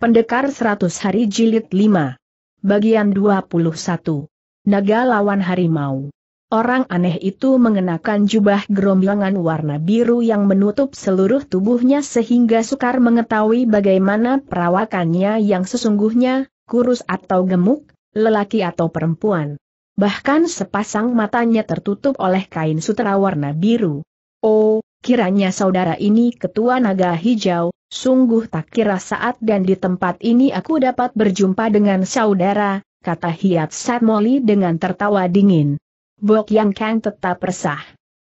Pendekar 100 Hari Jilid 5 Bagian 21 Naga Lawan Harimau Orang aneh itu mengenakan jubah gerombolan warna biru yang menutup seluruh tubuhnya sehingga sukar mengetahui bagaimana perawakannya yang sesungguhnya, kurus atau gemuk, lelaki atau perempuan. Bahkan sepasang matanya tertutup oleh kain sutra warna biru. Oh, kiranya saudara ini ketua naga hijau, Sungguh tak kira saat dan di tempat ini aku dapat berjumpa dengan saudara, kata Hiat Satmoli dengan tertawa dingin. Bok Yang Kang tetap resah.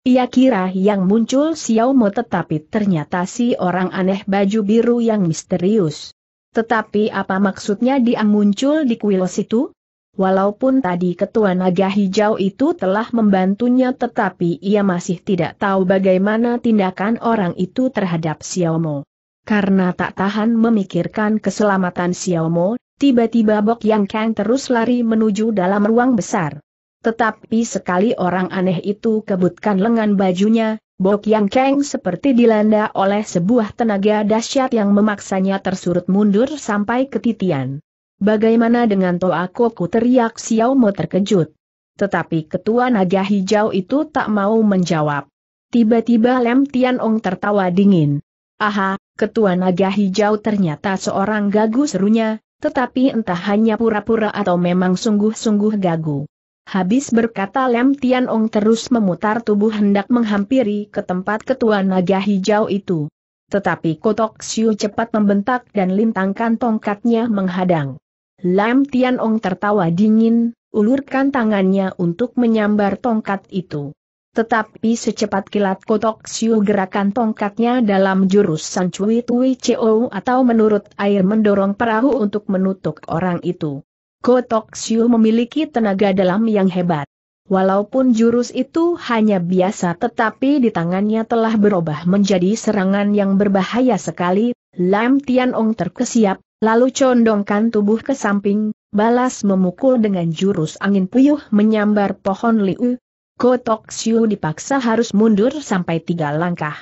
Ia kira yang muncul Xiao Mo tetapi ternyata si orang aneh baju biru yang misterius. Tetapi apa maksudnya dia muncul di kuil situ? Walaupun tadi ketua naga hijau itu telah membantunya tetapi ia masih tidak tahu bagaimana tindakan orang itu terhadap Xiao Mo. Karena tak tahan memikirkan keselamatan Xiaomo, tiba-tiba Bok Yang Kang terus lari menuju dalam ruang besar. Tetapi sekali orang aneh itu kebutkan lengan bajunya, Bok Yang Kang seperti dilanda oleh sebuah tenaga dahsyat yang memaksanya tersurut mundur sampai ketitian. Bagaimana dengan Toa Koku teriak Xiaomo terkejut. Tetapi ketua naga hijau itu tak mau menjawab. Tiba-tiba Lem Tian Ong tertawa dingin. Aha, ketua naga hijau ternyata seorang gagu serunya, tetapi entah hanya pura-pura atau memang sungguh-sungguh gagu. Habis berkata Lem Tian Ong terus memutar tubuh hendak menghampiri ke tempat ketua naga hijau itu. Tetapi Kotok Siu cepat membentak dan lintangkan tongkatnya menghadang. Lam Tian Ong tertawa dingin, ulurkan tangannya untuk menyambar tongkat itu. Tetapi secepat kilat kotok siu gerakan tongkatnya dalam jurus sancui tui co atau menurut air mendorong perahu untuk menutup orang itu. Kotok siu memiliki tenaga dalam yang hebat. Walaupun jurus itu hanya biasa tetapi di tangannya telah berubah menjadi serangan yang berbahaya sekali, Lam Tianong terkesiap, lalu condongkan tubuh ke samping, balas memukul dengan jurus angin puyuh menyambar pohon liu, Kotok Tok Siu dipaksa harus mundur sampai tiga langkah.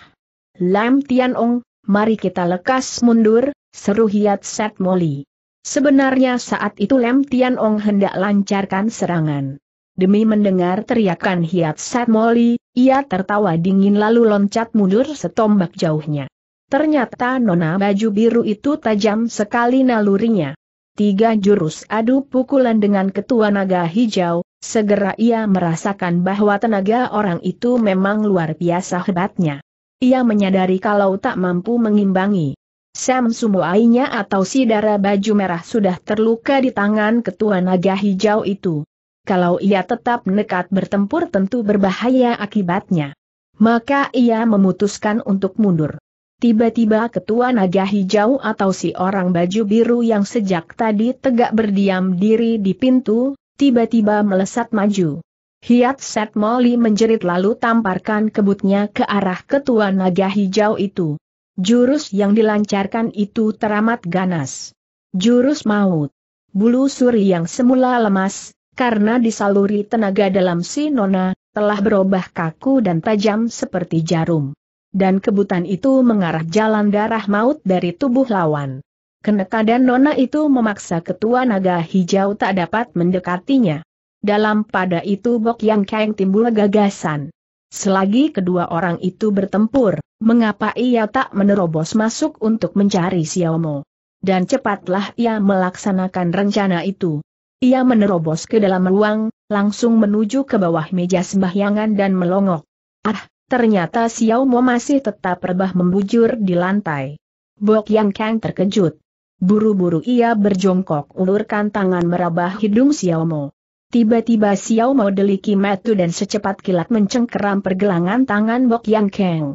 Lam Tian Ong, mari kita lekas mundur, seru Hiat Set Moli. Sebenarnya saat itu Lam Tian Ong hendak lancarkan serangan. Demi mendengar teriakan Hiat Set Moli, ia tertawa dingin lalu loncat mundur setombak jauhnya. Ternyata nona baju biru itu tajam sekali nalurinya tiga jurus adu pukulan dengan ketua naga hijau, segera ia merasakan bahwa tenaga orang itu memang luar biasa hebatnya. Ia menyadari kalau tak mampu mengimbangi. Sam Sumuainya atau si darah baju merah sudah terluka di tangan ketua naga hijau itu. Kalau ia tetap nekat bertempur tentu berbahaya akibatnya. Maka ia memutuskan untuk mundur. Tiba-tiba ketua naga hijau atau si orang baju biru yang sejak tadi tegak berdiam diri di pintu, tiba-tiba melesat maju. Hiat Set Molly menjerit lalu tamparkan kebutnya ke arah ketua naga hijau itu. Jurus yang dilancarkan itu teramat ganas. Jurus maut. Bulu suri yang semula lemas, karena disaluri tenaga dalam si nona, telah berubah kaku dan tajam seperti jarum dan kebutan itu mengarah jalan darah maut dari tubuh lawan. Keneka dan Nona itu memaksa ketua naga hijau tak dapat mendekatinya. Dalam pada itu Bok Yang Kang timbul gagasan. Selagi kedua orang itu bertempur, mengapa ia tak menerobos masuk untuk mencari Xiaomo? Dan cepatlah ia melaksanakan rencana itu. Ia menerobos ke dalam ruang, langsung menuju ke bawah meja sembahyangan dan melongok. Ah, Ternyata Xiao Mo masih tetap rebah membujur di lantai. Bok Yang Kang terkejut. Buru-buru ia berjongkok ulurkan tangan merabah hidung Xiao Mo. Tiba-tiba Xiao Mo deliki metu dan secepat kilat mencengkeram pergelangan tangan Bok Yang Kang.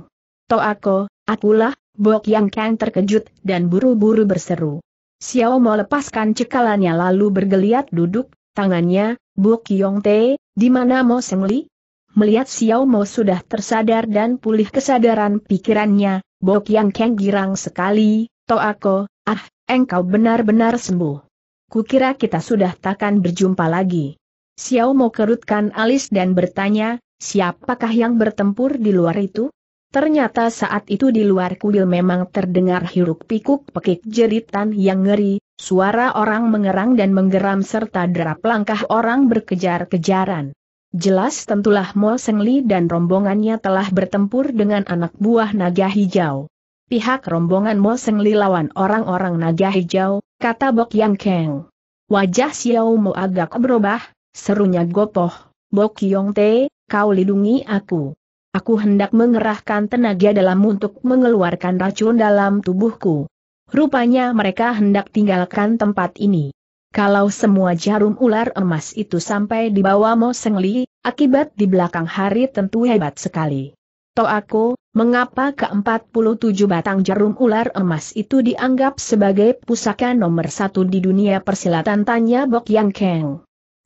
aku, akulah, Bok Yang Kang terkejut dan buru-buru berseru. Xiao Mo lepaskan cekalannya lalu bergeliat duduk, tangannya, Bok Yong Te, di mana Mo Li? Melihat Xiao Mo sudah tersadar dan pulih kesadaran pikirannya, Bok Yang Keng girang sekali, Toako, ah, engkau benar-benar sembuh. Kukira kita sudah takkan berjumpa lagi. Xiao Mo kerutkan alis dan bertanya, siapakah yang bertempur di luar itu? Ternyata saat itu di luar kuil memang terdengar hiruk pikuk pekik jeritan yang ngeri, suara orang mengerang dan menggeram serta derap langkah orang berkejar-kejaran. Jelas tentulah Mo Sengli dan rombongannya telah bertempur dengan anak buah naga hijau. Pihak rombongan Mo Sengli lawan orang-orang naga hijau, kata Bok Yang Keng. Wajah Xiao Mo agak berubah, serunya gopoh, Bok Yong Te, kau lindungi aku. Aku hendak mengerahkan tenaga dalam untuk mengeluarkan racun dalam tubuhku. Rupanya mereka hendak tinggalkan tempat ini. Kalau semua jarum ular emas itu sampai di bawah Mo Sengli, akibat di belakang hari tentu hebat sekali. aku, mengapa ke-47 batang jarum ular emas itu dianggap sebagai pusaka nomor satu di dunia persilatan tanya Bok Yang Keng.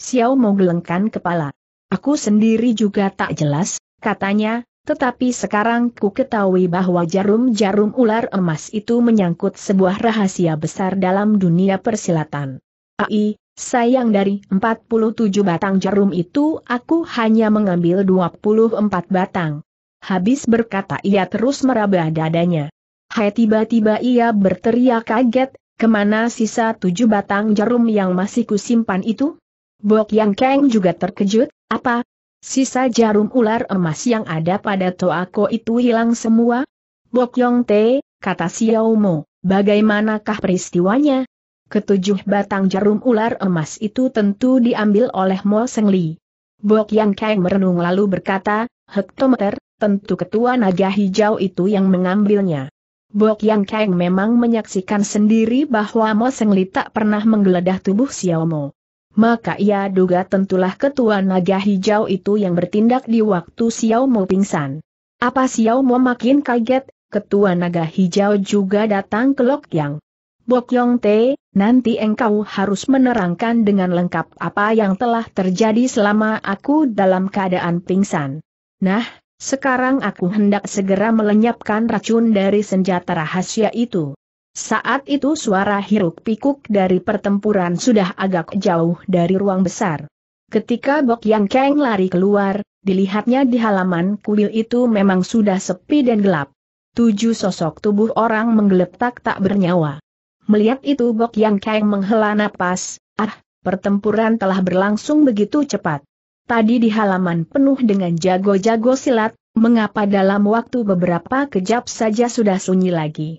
Xiao mau gelengkan kepala. Aku sendiri juga tak jelas, katanya, tetapi sekarang ku ketahui bahwa jarum-jarum ular emas itu menyangkut sebuah rahasia besar dalam dunia persilatan. Ai, sayang dari 47 batang jarum itu aku hanya mengambil 24 batang. Habis berkata ia terus meraba dadanya. Hai tiba-tiba ia berteriak kaget, kemana sisa tujuh batang jarum yang masih kusimpan itu? Bok Yang Keng juga terkejut, apa? Sisa jarum ular emas yang ada pada toako itu hilang semua? Bok Yong Te, kata Xiao Mo, bagaimanakah peristiwanya? Ketujuh batang jarum ular emas itu tentu diambil oleh Mo Seng Li. Bok Yang Kang merenung lalu berkata, hektometer, tentu ketua naga hijau itu yang mengambilnya. Bok Yang Kang memang menyaksikan sendiri bahwa Mo Seng Li tak pernah menggeledah tubuh Xiao Mo. Maka ia duga tentulah ketua naga hijau itu yang bertindak di waktu Xiao Mo pingsan. Apa Xiao Mo makin kaget, ketua naga hijau juga datang ke Lok Yang. Bok Yong Te, nanti engkau harus menerangkan dengan lengkap apa yang telah terjadi selama aku dalam keadaan pingsan. Nah, sekarang aku hendak segera melenyapkan racun dari senjata rahasia itu. Saat itu suara hiruk pikuk dari pertempuran sudah agak jauh dari ruang besar. Ketika Bok Yang Keng lari keluar, dilihatnya di halaman kuil itu memang sudah sepi dan gelap. Tujuh sosok tubuh orang menggeletak tak bernyawa. Melihat itu Bok Yang Kang menghela napas, ah, pertempuran telah berlangsung begitu cepat. Tadi di halaman penuh dengan jago-jago silat, mengapa dalam waktu beberapa kejap saja sudah sunyi lagi.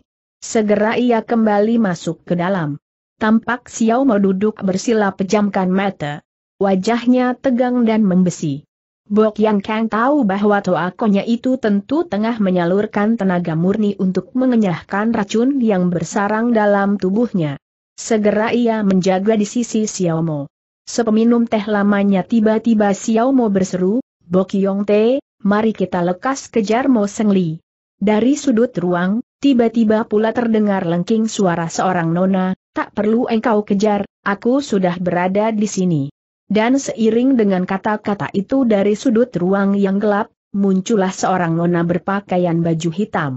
Segera ia kembali masuk ke dalam. Tampak Xiao mau duduk bersila pejamkan mata. Wajahnya tegang dan membesi. Bok Yang Kang tahu bahwa Toakonya itu tentu tengah menyalurkan tenaga murni untuk mengenyahkan racun yang bersarang dalam tubuhnya. Segera ia menjaga di sisi Xiao Xiaomo. Sepeminum teh lamanya tiba-tiba Xiao Mo berseru, Bok Yong Te, mari kita lekas kejar Mo Seng Li. Dari sudut ruang, tiba-tiba pula terdengar lengking suara seorang nona, tak perlu engkau kejar, aku sudah berada di sini. Dan seiring dengan kata-kata itu dari sudut ruang yang gelap, muncullah seorang nona berpakaian baju hitam.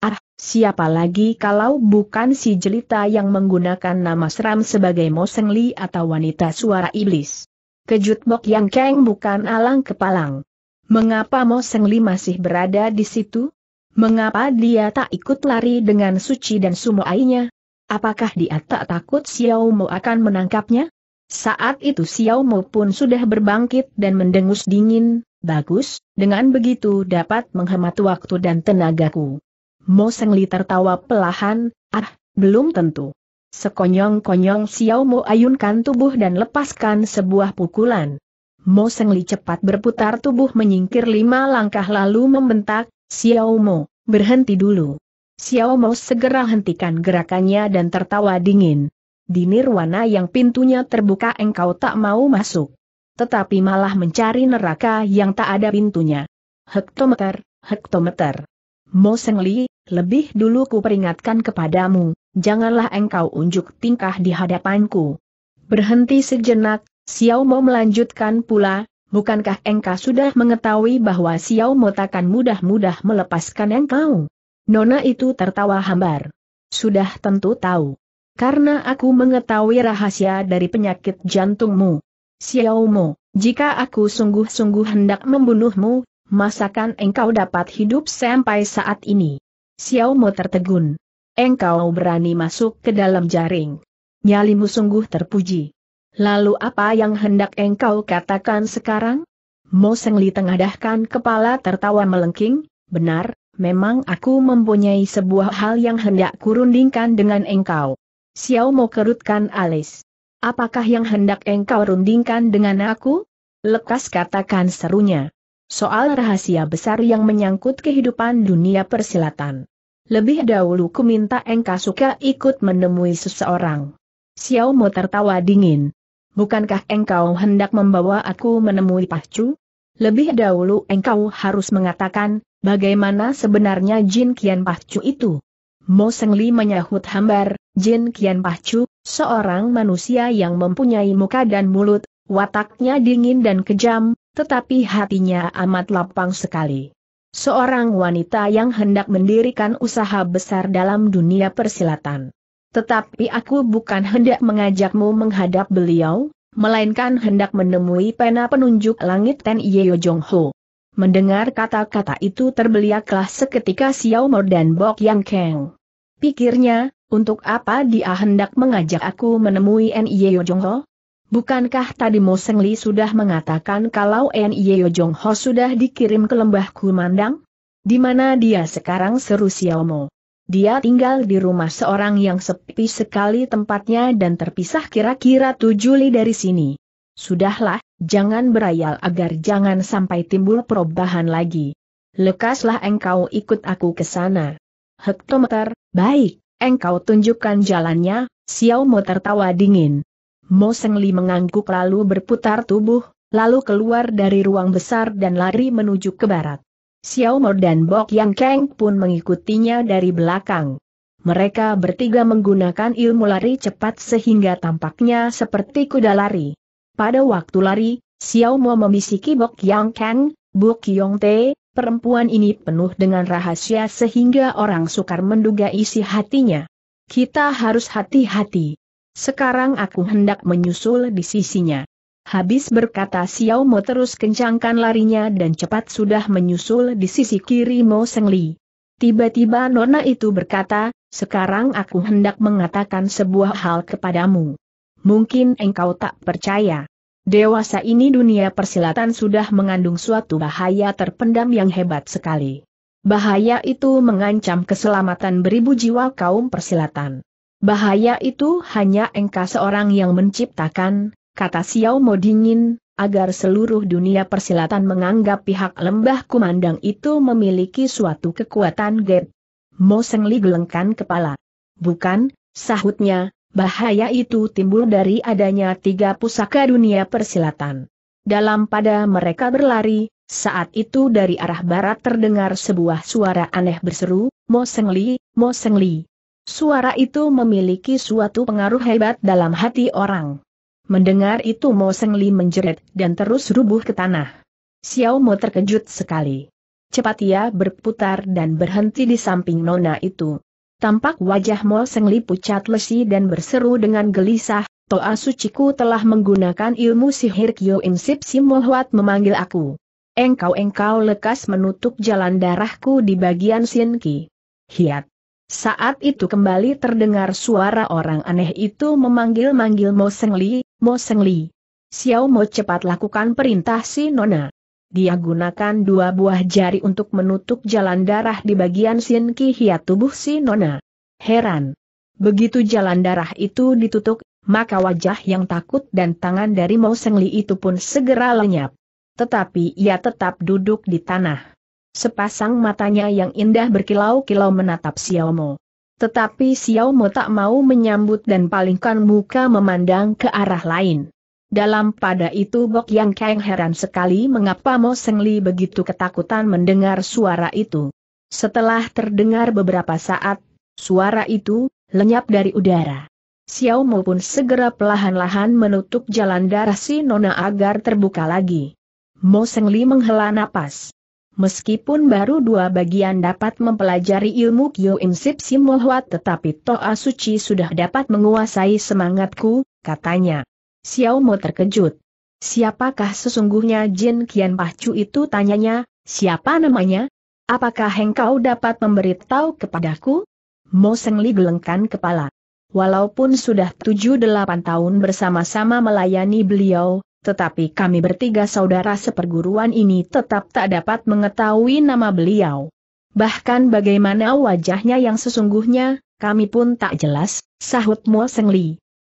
Ah, siapa lagi kalau bukan si jelita yang menggunakan nama seram sebagai Mosengli atau wanita suara iblis. Kejut Mok Yang Keng bukan alang kepalang. Mengapa Mosengli masih berada di situ? Mengapa dia tak ikut lari dengan Suci dan Sumo Ainya? Apakah dia tak takut Xiao Mo akan menangkapnya? Saat itu Xiao Mo pun sudah berbangkit dan mendengus dingin, bagus, dengan begitu dapat menghemat waktu dan tenagaku. Mo Seng tertawa pelahan, ah, belum tentu. Sekonyong-konyong Xiao Mo ayunkan tubuh dan lepaskan sebuah pukulan. Mo Seng cepat berputar tubuh menyingkir lima langkah lalu membentak, Xiao Mo, berhenti dulu. Xiao Mo segera hentikan gerakannya dan tertawa dingin. Di nirwana yang pintunya terbuka engkau tak mau masuk. Tetapi malah mencari neraka yang tak ada pintunya. Hektometer, hektometer. Mo Seng Li, lebih dulu ku peringatkan kepadamu, janganlah engkau unjuk tingkah di hadapanku. Berhenti sejenak, Xiao Mo melanjutkan pula, bukankah engkau sudah mengetahui bahwa Xiao Mo takkan mudah-mudah melepaskan engkau? Nona itu tertawa hambar. Sudah tentu tahu karena aku mengetahui rahasia dari penyakit jantungmu. Xiaomo, jika aku sungguh-sungguh hendak membunuhmu, masakan engkau dapat hidup sampai saat ini? Xiaomo tertegun. Engkau berani masuk ke dalam jaring. Nyalimu sungguh terpuji. Lalu apa yang hendak engkau katakan sekarang? Mo Sengli tengadahkan kepala tertawa melengking, benar, memang aku mempunyai sebuah hal yang hendak kurundingkan dengan engkau. Xiao Mo kerutkan alis. Apakah yang hendak engkau rundingkan dengan aku? Lekas katakan serunya. Soal rahasia besar yang menyangkut kehidupan dunia persilatan. Lebih dahulu ku minta engkau suka ikut menemui seseorang. Xiao Mo tertawa dingin. Bukankah engkau hendak membawa aku menemui Pahcu? Lebih dahulu engkau harus mengatakan, bagaimana sebenarnya Jin Kian Pahcu itu? Mo Seng Li menyahut hambar, Jin Kian Pacu, seorang manusia yang mempunyai muka dan mulut, wataknya dingin dan kejam, tetapi hatinya amat lapang sekali. Seorang wanita yang hendak mendirikan usaha besar dalam dunia persilatan. Tetapi aku bukan hendak mengajakmu menghadap beliau, melainkan hendak menemui pena penunjuk langit Ten Yeo Jong Ho. Mendengar kata-kata itu terbeliaklah seketika Xiao Mo dan Bok Yang Keng. Pikirnya, untuk apa dia hendak mengajak aku menemui Jong Yojongho? Bukankah tadi Mo Seng Li sudah mengatakan kalau Jong Yojongho sudah dikirim ke lembah Kumandang? Di mana dia sekarang seru Xiao Mo? Dia tinggal di rumah seorang yang sepi sekali tempatnya dan terpisah kira-kira tujuh li dari sini. Sudahlah, jangan berayal agar jangan sampai timbul perubahan lagi. Lekaslah engkau ikut aku ke sana. Hektometer, baik, engkau tunjukkan jalannya, Xiao Mo tertawa dingin. Mo Sengli mengangguk lalu berputar tubuh, lalu keluar dari ruang besar dan lari menuju ke barat. Xiao Mo dan Bok Yang Keng pun mengikutinya dari belakang. Mereka bertiga menggunakan ilmu lari cepat sehingga tampaknya seperti kuda lari. Pada waktu lari, Xiao Mo memisiki Bok Yang Kang, Bok Yong Te, perempuan ini penuh dengan rahasia sehingga orang sukar menduga isi hatinya. Kita harus hati-hati. Sekarang aku hendak menyusul di sisinya. Habis berkata Xiao Mo terus kencangkan larinya dan cepat sudah menyusul di sisi kiri Mo Seng Li. Tiba-tiba Nona itu berkata, sekarang aku hendak mengatakan sebuah hal kepadamu mungkin engkau tak percaya. Dewasa ini dunia persilatan sudah mengandung suatu bahaya terpendam yang hebat sekali. Bahaya itu mengancam keselamatan beribu jiwa kaum persilatan. Bahaya itu hanya engkau seorang yang menciptakan, kata Xiao Mo dingin, agar seluruh dunia persilatan menganggap pihak lembah kumandang itu memiliki suatu kekuatan gaib. Mo Sengli gelengkan kepala. Bukan, sahutnya, bahaya itu timbul dari adanya tiga pusaka dunia persilatan. Dalam pada mereka berlari, saat itu dari arah barat terdengar sebuah suara aneh berseru, Mo Seng Li, Mo Seng Li. Suara itu memiliki suatu pengaruh hebat dalam hati orang. Mendengar itu Mo Seng Li menjerit dan terus rubuh ke tanah. Xiao Mo terkejut sekali. Cepat ia berputar dan berhenti di samping Nona itu. Tampak wajah Mo Sengli pucat lesi dan berseru dengan gelisah, Toa Suciku telah menggunakan ilmu sihir Kyo Im Sip memanggil aku. Engkau-engkau lekas menutup jalan darahku di bagian Sinki. Hiat. Saat itu kembali terdengar suara orang aneh itu memanggil-manggil Mo Sengli, Mo Sengli. Xiao Mo cepat lakukan perintah si Nona dia gunakan dua buah jari untuk menutup jalan darah di bagian Sin Kihia tubuh si Nona. Heran. Begitu jalan darah itu ditutup, maka wajah yang takut dan tangan dari Mo Sengli itu pun segera lenyap. Tetapi ia tetap duduk di tanah. Sepasang matanya yang indah berkilau-kilau menatap Xiao Mo. Tetapi Xiao Mo tak mau menyambut dan palingkan muka memandang ke arah lain. Dalam pada itu Bok Yang Kang heran sekali mengapa Mo Seng Li begitu ketakutan mendengar suara itu. Setelah terdengar beberapa saat, suara itu lenyap dari udara. Xiao Mo pun segera perlahan-lahan menutup jalan darah si Nona agar terbuka lagi. Mo Seng Li menghela napas. Meskipun baru dua bagian dapat mempelajari ilmu Kyo Im Sip Huat, tetapi Toa Suci sudah dapat menguasai semangatku, katanya. Xiao Mo terkejut. Siapakah sesungguhnya Jin Kian Pahcu itu tanyanya, siapa namanya? Apakah engkau dapat memberitahu kepadaku? Mo Seng gelengkan kepala. Walaupun sudah 7-8 tahun bersama-sama melayani beliau, tetapi kami bertiga saudara seperguruan ini tetap tak dapat mengetahui nama beliau. Bahkan bagaimana wajahnya yang sesungguhnya, kami pun tak jelas, sahut Mo Seng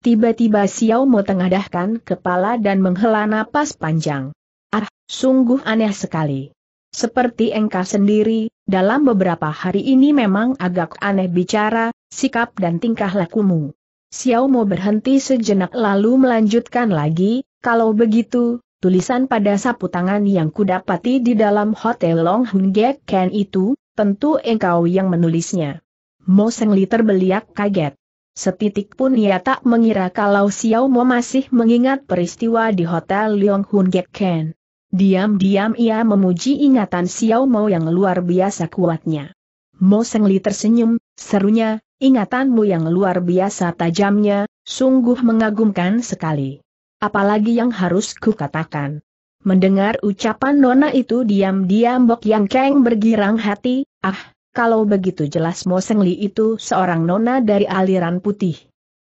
Tiba-tiba Xiao Mo tengadahkan kepala dan menghela napas panjang. Ah, sungguh aneh sekali. Seperti engkau sendiri, dalam beberapa hari ini memang agak aneh bicara, sikap dan tingkah lakumu. Xiao Mo berhenti sejenak lalu melanjutkan lagi, kalau begitu, tulisan pada sapu tangan yang kudapati di dalam Hotel Long Hung Ken itu, tentu engkau yang menulisnya. Mo Sengli terbeliak kaget. Setitik pun ia tak mengira kalau Xiao Mo masih mengingat peristiwa di Hotel Leong Hun Gek Ken. Diam-diam ia memuji ingatan Xiao Mo yang luar biasa kuatnya. Mo Seng tersenyum, serunya, ingatanmu yang luar biasa tajamnya, sungguh mengagumkan sekali. Apalagi yang harus ku katakan? Mendengar ucapan Nona itu diam-diam Bok Yang Keng bergirang hati, ah, kalau begitu jelas Mo Seng Li itu seorang nona dari aliran putih.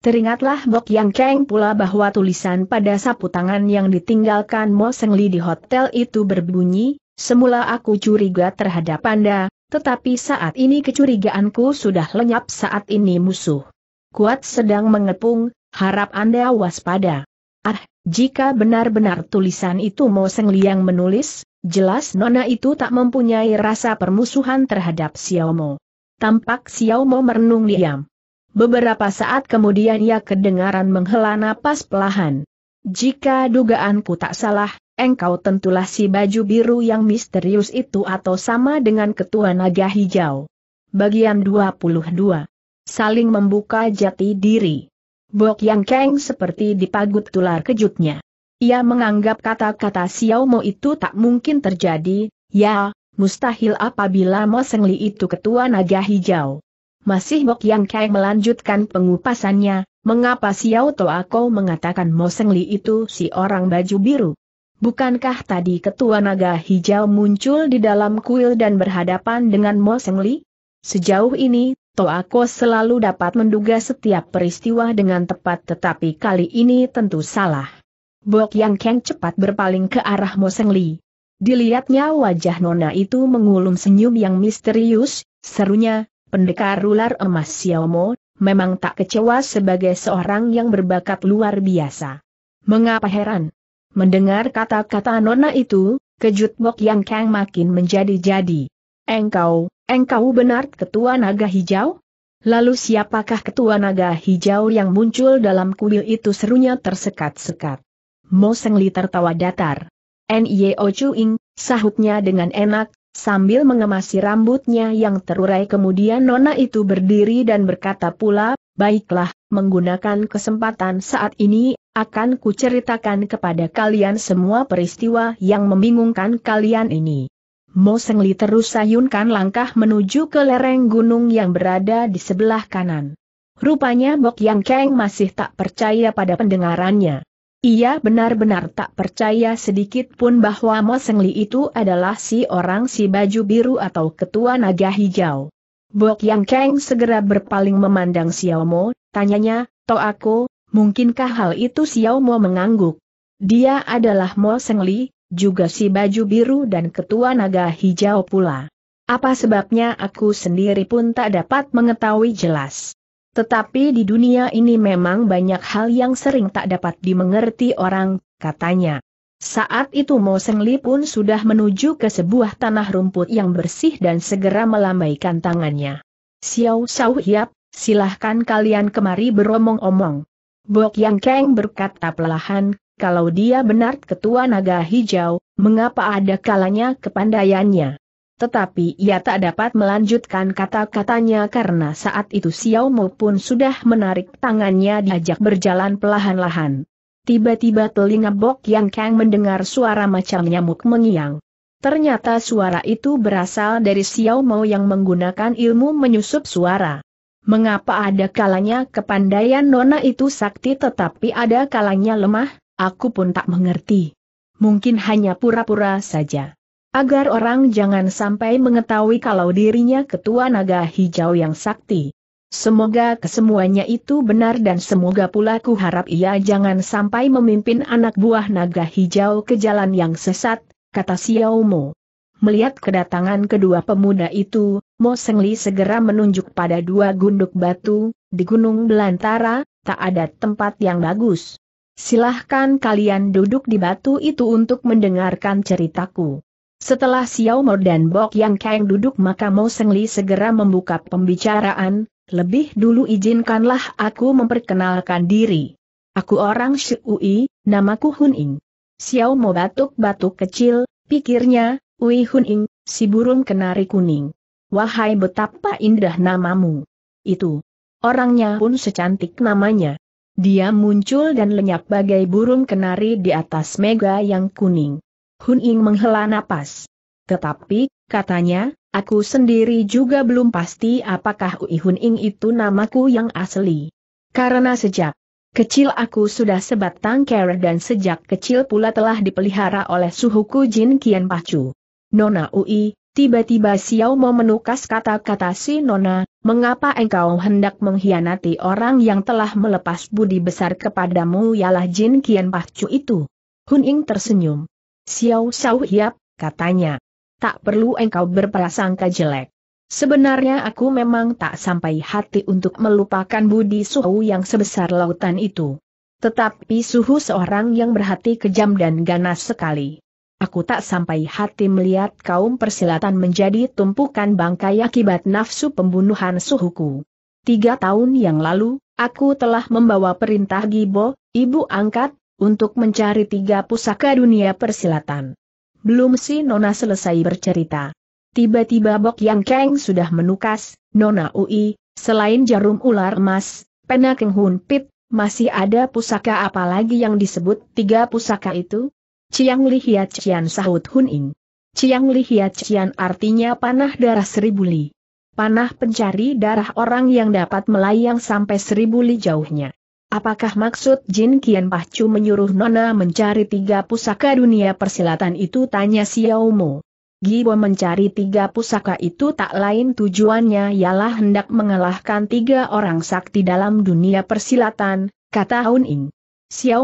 Teringatlah Bok Yang Keng pula bahwa tulisan pada sapu tangan yang ditinggalkan Mo Seng Li di hotel itu berbunyi, semula aku curiga terhadap Anda, tetapi saat ini kecurigaanku sudah lenyap saat ini musuh. Kuat sedang mengepung, harap Anda waspada. Ah, jika benar-benar tulisan itu Mo Seng Liang menulis, jelas Nona itu tak mempunyai rasa permusuhan terhadap Xiao Mo. Tampak Xiao Mo merenung diam. Beberapa saat kemudian ia kedengaran menghela napas pelahan. Jika dugaanku tak salah, engkau tentulah si baju biru yang misterius itu atau sama dengan ketua naga hijau. Bagian 22. Saling membuka jati diri. Bok Yang Kang seperti dipagut tular kejutnya. Ia menganggap kata-kata Xiao Mo itu tak mungkin terjadi, ya, mustahil apabila Mo Seng Li itu ketua naga hijau. Masih Bok Yang Kang melanjutkan pengupasannya, mengapa Xiao Toa Kau mengatakan Mo Seng Li itu si orang baju biru? Bukankah tadi ketua naga hijau muncul di dalam kuil dan berhadapan dengan Mo Seng Li? Sejauh ini, Toako selalu dapat menduga setiap peristiwa dengan tepat tetapi kali ini tentu salah. Bok Yang Keng cepat berpaling ke arah Mo Seng Li. Dilihatnya wajah Nona itu mengulum senyum yang misterius, serunya, pendekar ular emas Xiao Mo memang tak kecewa sebagai seorang yang berbakat luar biasa. Mengapa heran? Mendengar kata-kata Nona itu, kejut Bok Yang Kang makin menjadi-jadi. Engkau, Engkau benar ketua naga hijau? Lalu siapakah ketua naga hijau yang muncul dalam kuil itu serunya tersekat-sekat. Mo Seng Li tertawa datar. Nyeo Chuing, sahutnya dengan enak, sambil mengemasi rambutnya yang terurai kemudian Nona itu berdiri dan berkata pula, baiklah, menggunakan kesempatan saat ini, akan kuceritakan kepada kalian semua peristiwa yang membingungkan kalian ini. Mo Sengli Li terus sayunkan langkah menuju ke lereng gunung yang berada di sebelah kanan. Rupanya Bok Yang Keng masih tak percaya pada pendengarannya. Ia benar-benar tak percaya sedikit pun bahwa Mo Sengli itu adalah si orang si baju biru atau ketua naga hijau. Bok Yang Keng segera berpaling memandang Xiao Mo, tanyanya, Toh aku, mungkinkah hal itu Xiao Mo mengangguk? Dia adalah Mo Sengli juga si baju biru dan ketua naga hijau pula. Apa sebabnya aku sendiri pun tak dapat mengetahui jelas. Tetapi di dunia ini memang banyak hal yang sering tak dapat dimengerti orang, katanya. Saat itu Mo Seng Li pun sudah menuju ke sebuah tanah rumput yang bersih dan segera melambaikan tangannya. Xiao Xiao Hiap, silahkan kalian kemari beromong-omong. Bok Yang Keng berkata pelahan, kalau dia benar ketua naga hijau, mengapa ada kalanya kepandaiannya? Tetapi ia tak dapat melanjutkan kata-katanya karena saat itu Xiao Mo pun sudah menarik tangannya diajak berjalan perlahan-lahan. Tiba-tiba telinga Bok Yang Kang mendengar suara macam nyamuk mengiang. Ternyata suara itu berasal dari Xiao Mo yang menggunakan ilmu menyusup suara. Mengapa ada kalanya kepandaian nona itu sakti tetapi ada kalanya lemah? Aku pun tak mengerti. Mungkin hanya pura-pura saja. Agar orang jangan sampai mengetahui kalau dirinya ketua naga hijau yang sakti. Semoga kesemuanya itu benar dan semoga pula ku harap ia jangan sampai memimpin anak buah naga hijau ke jalan yang sesat, kata Xiaomo. Melihat kedatangan kedua pemuda itu, Mo Sengli segera menunjuk pada dua gunduk batu, di Gunung Belantara, tak ada tempat yang bagus. Silahkan kalian duduk di batu itu untuk mendengarkan ceritaku. Setelah Xiao Mo dan Bok Yang Kang duduk maka Mo Seng Li segera membuka pembicaraan, lebih dulu izinkanlah aku memperkenalkan diri. Aku orang Shui, namaku Hun Ing. Xiao Mo batuk-batuk kecil, pikirnya, Wei Hun Ing, si burung kenari kuning. Wahai betapa indah namamu. Itu. Orangnya pun secantik namanya. Dia muncul dan lenyap bagai burung kenari di atas mega yang kuning. Hun Ying menghela napas. Tetapi, katanya, aku sendiri juga belum pasti apakah Ui Hun Ying itu namaku yang asli. Karena sejak kecil aku sudah sebatang kera dan sejak kecil pula telah dipelihara oleh suhuku Jin Kian Pacu. Nona Ui, Tiba-tiba Xiao mau menukas kata-kata si Nona, mengapa engkau hendak mengkhianati orang yang telah melepas budi besar kepadamu ialah Jin Kian Pahcu itu. Hun Ying tersenyum. Xiao Xiao Hiap, katanya. Tak perlu engkau berprasangka jelek. Sebenarnya aku memang tak sampai hati untuk melupakan budi suhu yang sebesar lautan itu. Tetapi suhu seorang yang berhati kejam dan ganas sekali. Aku tak sampai hati melihat kaum persilatan menjadi tumpukan bangkai akibat nafsu pembunuhan suhuku. Tiga tahun yang lalu, aku telah membawa perintah Gibo, ibu angkat, untuk mencari tiga pusaka dunia persilatan. Belum si Nona selesai bercerita. Tiba-tiba Bok Yang Keng sudah menukas, Nona Ui, selain jarum ular emas, pena Keng Hun Pit, masih ada pusaka apalagi yang disebut tiga pusaka itu? Ciang Hiat Cian sahut Hun Ing. Ciang Hiat Cian artinya panah darah seribu li. Panah pencari darah orang yang dapat melayang sampai seribu li jauhnya. Apakah maksud Jin Kian Pahcu menyuruh Nona mencari tiga pusaka dunia persilatan itu tanya Xiao Mo. Gibo mencari tiga pusaka itu tak lain tujuannya ialah hendak mengalahkan tiga orang sakti dalam dunia persilatan, kata Hun Ing.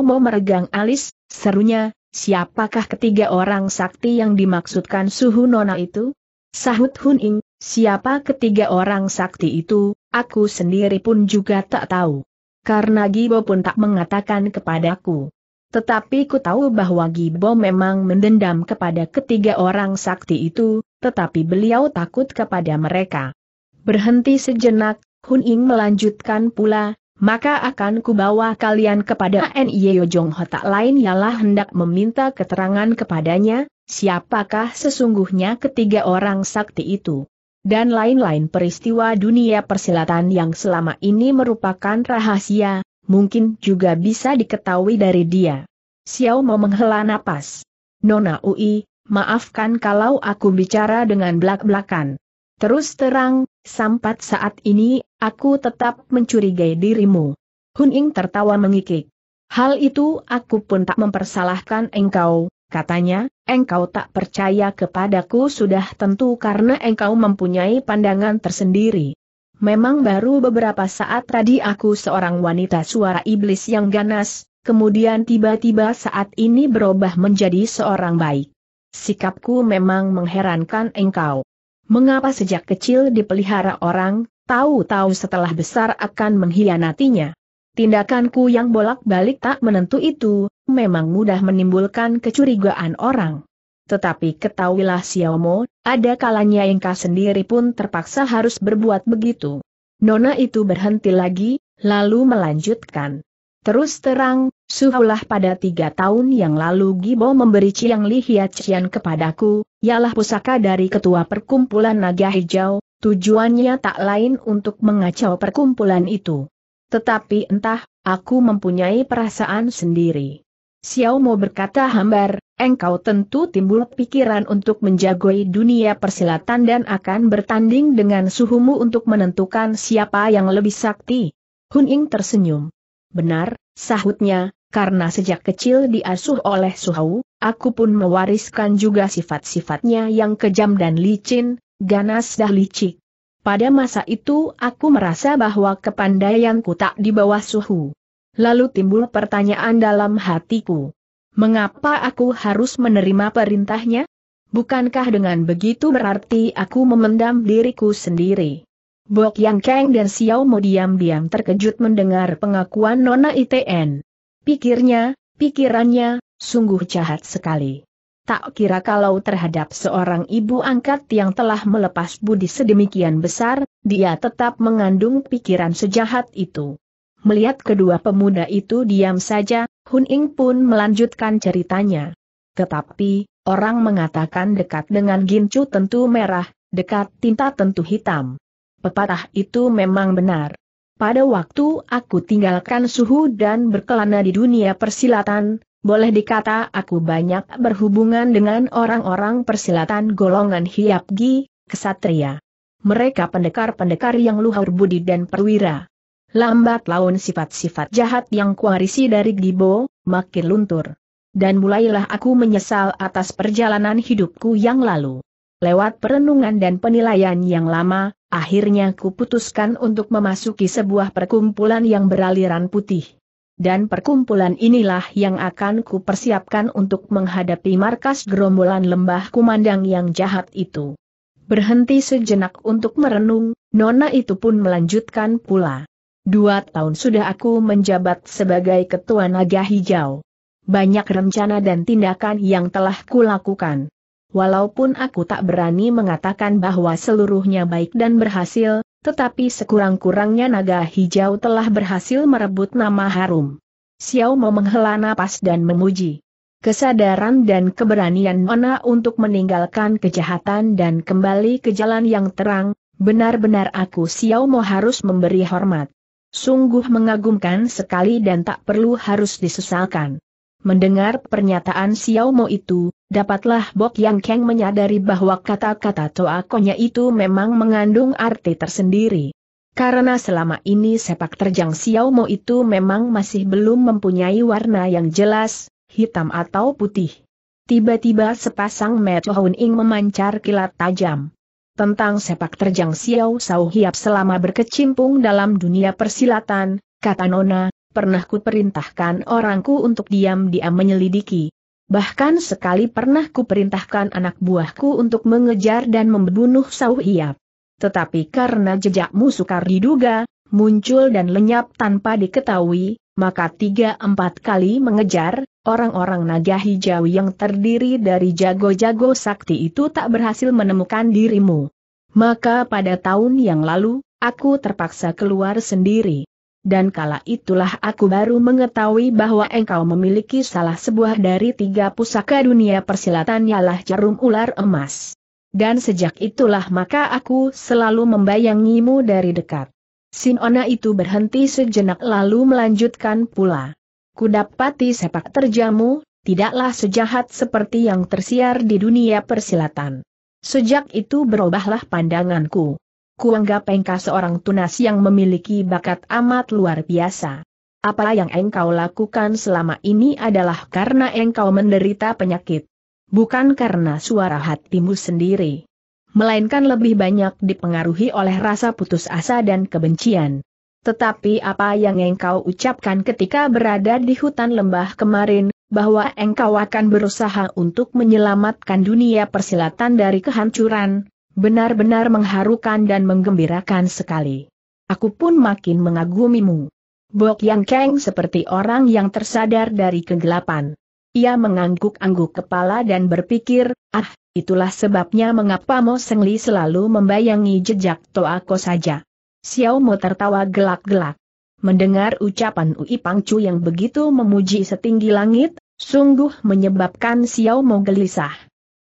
Mu meregang alis, serunya, Siapakah ketiga orang sakti yang dimaksudkan suhu nona itu? Sahut Hun Ing, siapa ketiga orang sakti itu, aku sendiri pun juga tak tahu. Karena Gibo pun tak mengatakan kepadaku. Tetapi ku tahu bahwa Gibo memang mendendam kepada ketiga orang sakti itu, tetapi beliau takut kepada mereka. Berhenti sejenak, Hun Ing melanjutkan pula, maka akan kubawa kalian kepada Nye Jong Ho tak lain ialah hendak meminta keterangan kepadanya, siapakah sesungguhnya ketiga orang sakti itu. Dan lain-lain peristiwa dunia persilatan yang selama ini merupakan rahasia, mungkin juga bisa diketahui dari dia. Xiao mau menghela napas. Nona Ui, maafkan kalau aku bicara dengan belak-belakan. Terus terang, sampat saat ini, aku tetap mencurigai dirimu. Hun Ying tertawa mengikik. Hal itu aku pun tak mempersalahkan engkau, katanya, engkau tak percaya kepadaku sudah tentu karena engkau mempunyai pandangan tersendiri. Memang baru beberapa saat tadi aku seorang wanita suara iblis yang ganas, kemudian tiba-tiba saat ini berubah menjadi seorang baik. Sikapku memang mengherankan engkau. Mengapa sejak kecil dipelihara orang, tahu-tahu setelah besar akan mengkhianatinya? Tindakanku yang bolak-balik tak menentu itu, memang mudah menimbulkan kecurigaan orang. Tetapi ketahuilah Xiaomo, ada kalanya engkau sendiri pun terpaksa harus berbuat begitu. Nona itu berhenti lagi, lalu melanjutkan. Terus terang, suhulah pada tiga tahun yang lalu Gibo memberi Chiang Li Hiachian kepadaku, ialah pusaka dari ketua perkumpulan naga hijau, tujuannya tak lain untuk mengacau perkumpulan itu. Tetapi entah, aku mempunyai perasaan sendiri. Xiao Mo berkata hambar, engkau tentu timbul pikiran untuk menjagoi dunia persilatan dan akan bertanding dengan suhumu untuk menentukan siapa yang lebih sakti. Hun Ying tersenyum. Benar, sahutnya, karena sejak kecil diasuh oleh suhu. Aku pun mewariskan juga sifat-sifatnya yang kejam dan licin, ganas dan licik. Pada masa itu aku merasa bahwa kepandaianku tak di bawah suhu. Lalu timbul pertanyaan dalam hatiku. Mengapa aku harus menerima perintahnya? Bukankah dengan begitu berarti aku memendam diriku sendiri? Bok Yang Kang dan Xiao Mo diam-diam terkejut mendengar pengakuan Nona ITN. Pikirnya, pikirannya, sungguh jahat sekali. Tak kira kalau terhadap seorang ibu angkat yang telah melepas budi sedemikian besar, dia tetap mengandung pikiran sejahat itu. Melihat kedua pemuda itu diam saja, Hun Ing pun melanjutkan ceritanya. Tetapi, orang mengatakan dekat dengan gincu tentu merah, dekat tinta tentu hitam. Pepatah itu memang benar. Pada waktu aku tinggalkan suhu dan berkelana di dunia persilatan, boleh dikata aku banyak berhubungan dengan orang-orang persilatan golongan Hiapgi, kesatria. Mereka pendekar-pendekar yang luhur budi dan perwira. Lambat laun sifat-sifat jahat yang kuarisi dari Gibo, makin luntur. Dan mulailah aku menyesal atas perjalanan hidupku yang lalu. Lewat perenungan dan penilaian yang lama, akhirnya kuputuskan untuk memasuki sebuah perkumpulan yang beraliran putih dan perkumpulan inilah yang akan kupersiapkan untuk menghadapi markas gerombolan lembah kumandang yang jahat itu. Berhenti sejenak untuk merenung, Nona itu pun melanjutkan pula. Dua tahun sudah aku menjabat sebagai ketua naga hijau. Banyak rencana dan tindakan yang telah kulakukan. Walaupun aku tak berani mengatakan bahwa seluruhnya baik dan berhasil, tetapi sekurang-kurangnya naga hijau telah berhasil merebut nama harum. Xiao Mo menghela napas dan memuji. Kesadaran dan keberanian Nona untuk meninggalkan kejahatan dan kembali ke jalan yang terang, benar-benar aku Xiao Mo harus memberi hormat. Sungguh mengagumkan sekali dan tak perlu harus disesalkan. Mendengar pernyataan Xiao Mo itu, dapatlah Bok Yang Kang menyadari bahwa kata-kata Toakonya itu memang mengandung arti tersendiri. Karena selama ini sepak terjang Xiao Mo itu memang masih belum mempunyai warna yang jelas, hitam atau putih. Tiba-tiba sepasang Meto Hun Ing memancar kilat tajam. Tentang sepak terjang Xiao Sau Hiap selama berkecimpung dalam dunia persilatan, kata Nona, pernah perintahkan orangku untuk diam-diam menyelidiki. Bahkan sekali pernah perintahkan anak buahku untuk mengejar dan membunuh Sauhiap. Tetapi karena jejakmu sukar diduga, muncul dan lenyap tanpa diketahui, maka tiga empat kali mengejar, orang-orang naga hijau yang terdiri dari jago-jago sakti itu tak berhasil menemukan dirimu. Maka pada tahun yang lalu, aku terpaksa keluar sendiri dan kala itulah aku baru mengetahui bahwa engkau memiliki salah sebuah dari tiga pusaka dunia persilatan ialah jarum ular emas. Dan sejak itulah maka aku selalu membayangimu dari dekat. Sinona itu berhenti sejenak lalu melanjutkan pula. Kudapati sepak terjamu, tidaklah sejahat seperti yang tersiar di dunia persilatan. Sejak itu berubahlah pandanganku kuanggap engkau seorang tunas yang memiliki bakat amat luar biasa. Apa yang engkau lakukan selama ini adalah karena engkau menderita penyakit. Bukan karena suara hatimu sendiri. Melainkan lebih banyak dipengaruhi oleh rasa putus asa dan kebencian. Tetapi apa yang engkau ucapkan ketika berada di hutan lembah kemarin, bahwa engkau akan berusaha untuk menyelamatkan dunia persilatan dari kehancuran, Benar-benar mengharukan dan menggembirakan sekali. Aku pun makin mengagumimu. Bok Yang Kang seperti orang yang tersadar dari kegelapan. Ia mengangguk-angguk kepala dan berpikir, ah, itulah sebabnya mengapa Mo Sengli selalu membayangi jejak Toako saja. Xiao Mo tertawa gelak-gelak. Mendengar ucapan Ui Pangcu yang begitu memuji setinggi langit, sungguh menyebabkan Xiao Mo gelisah.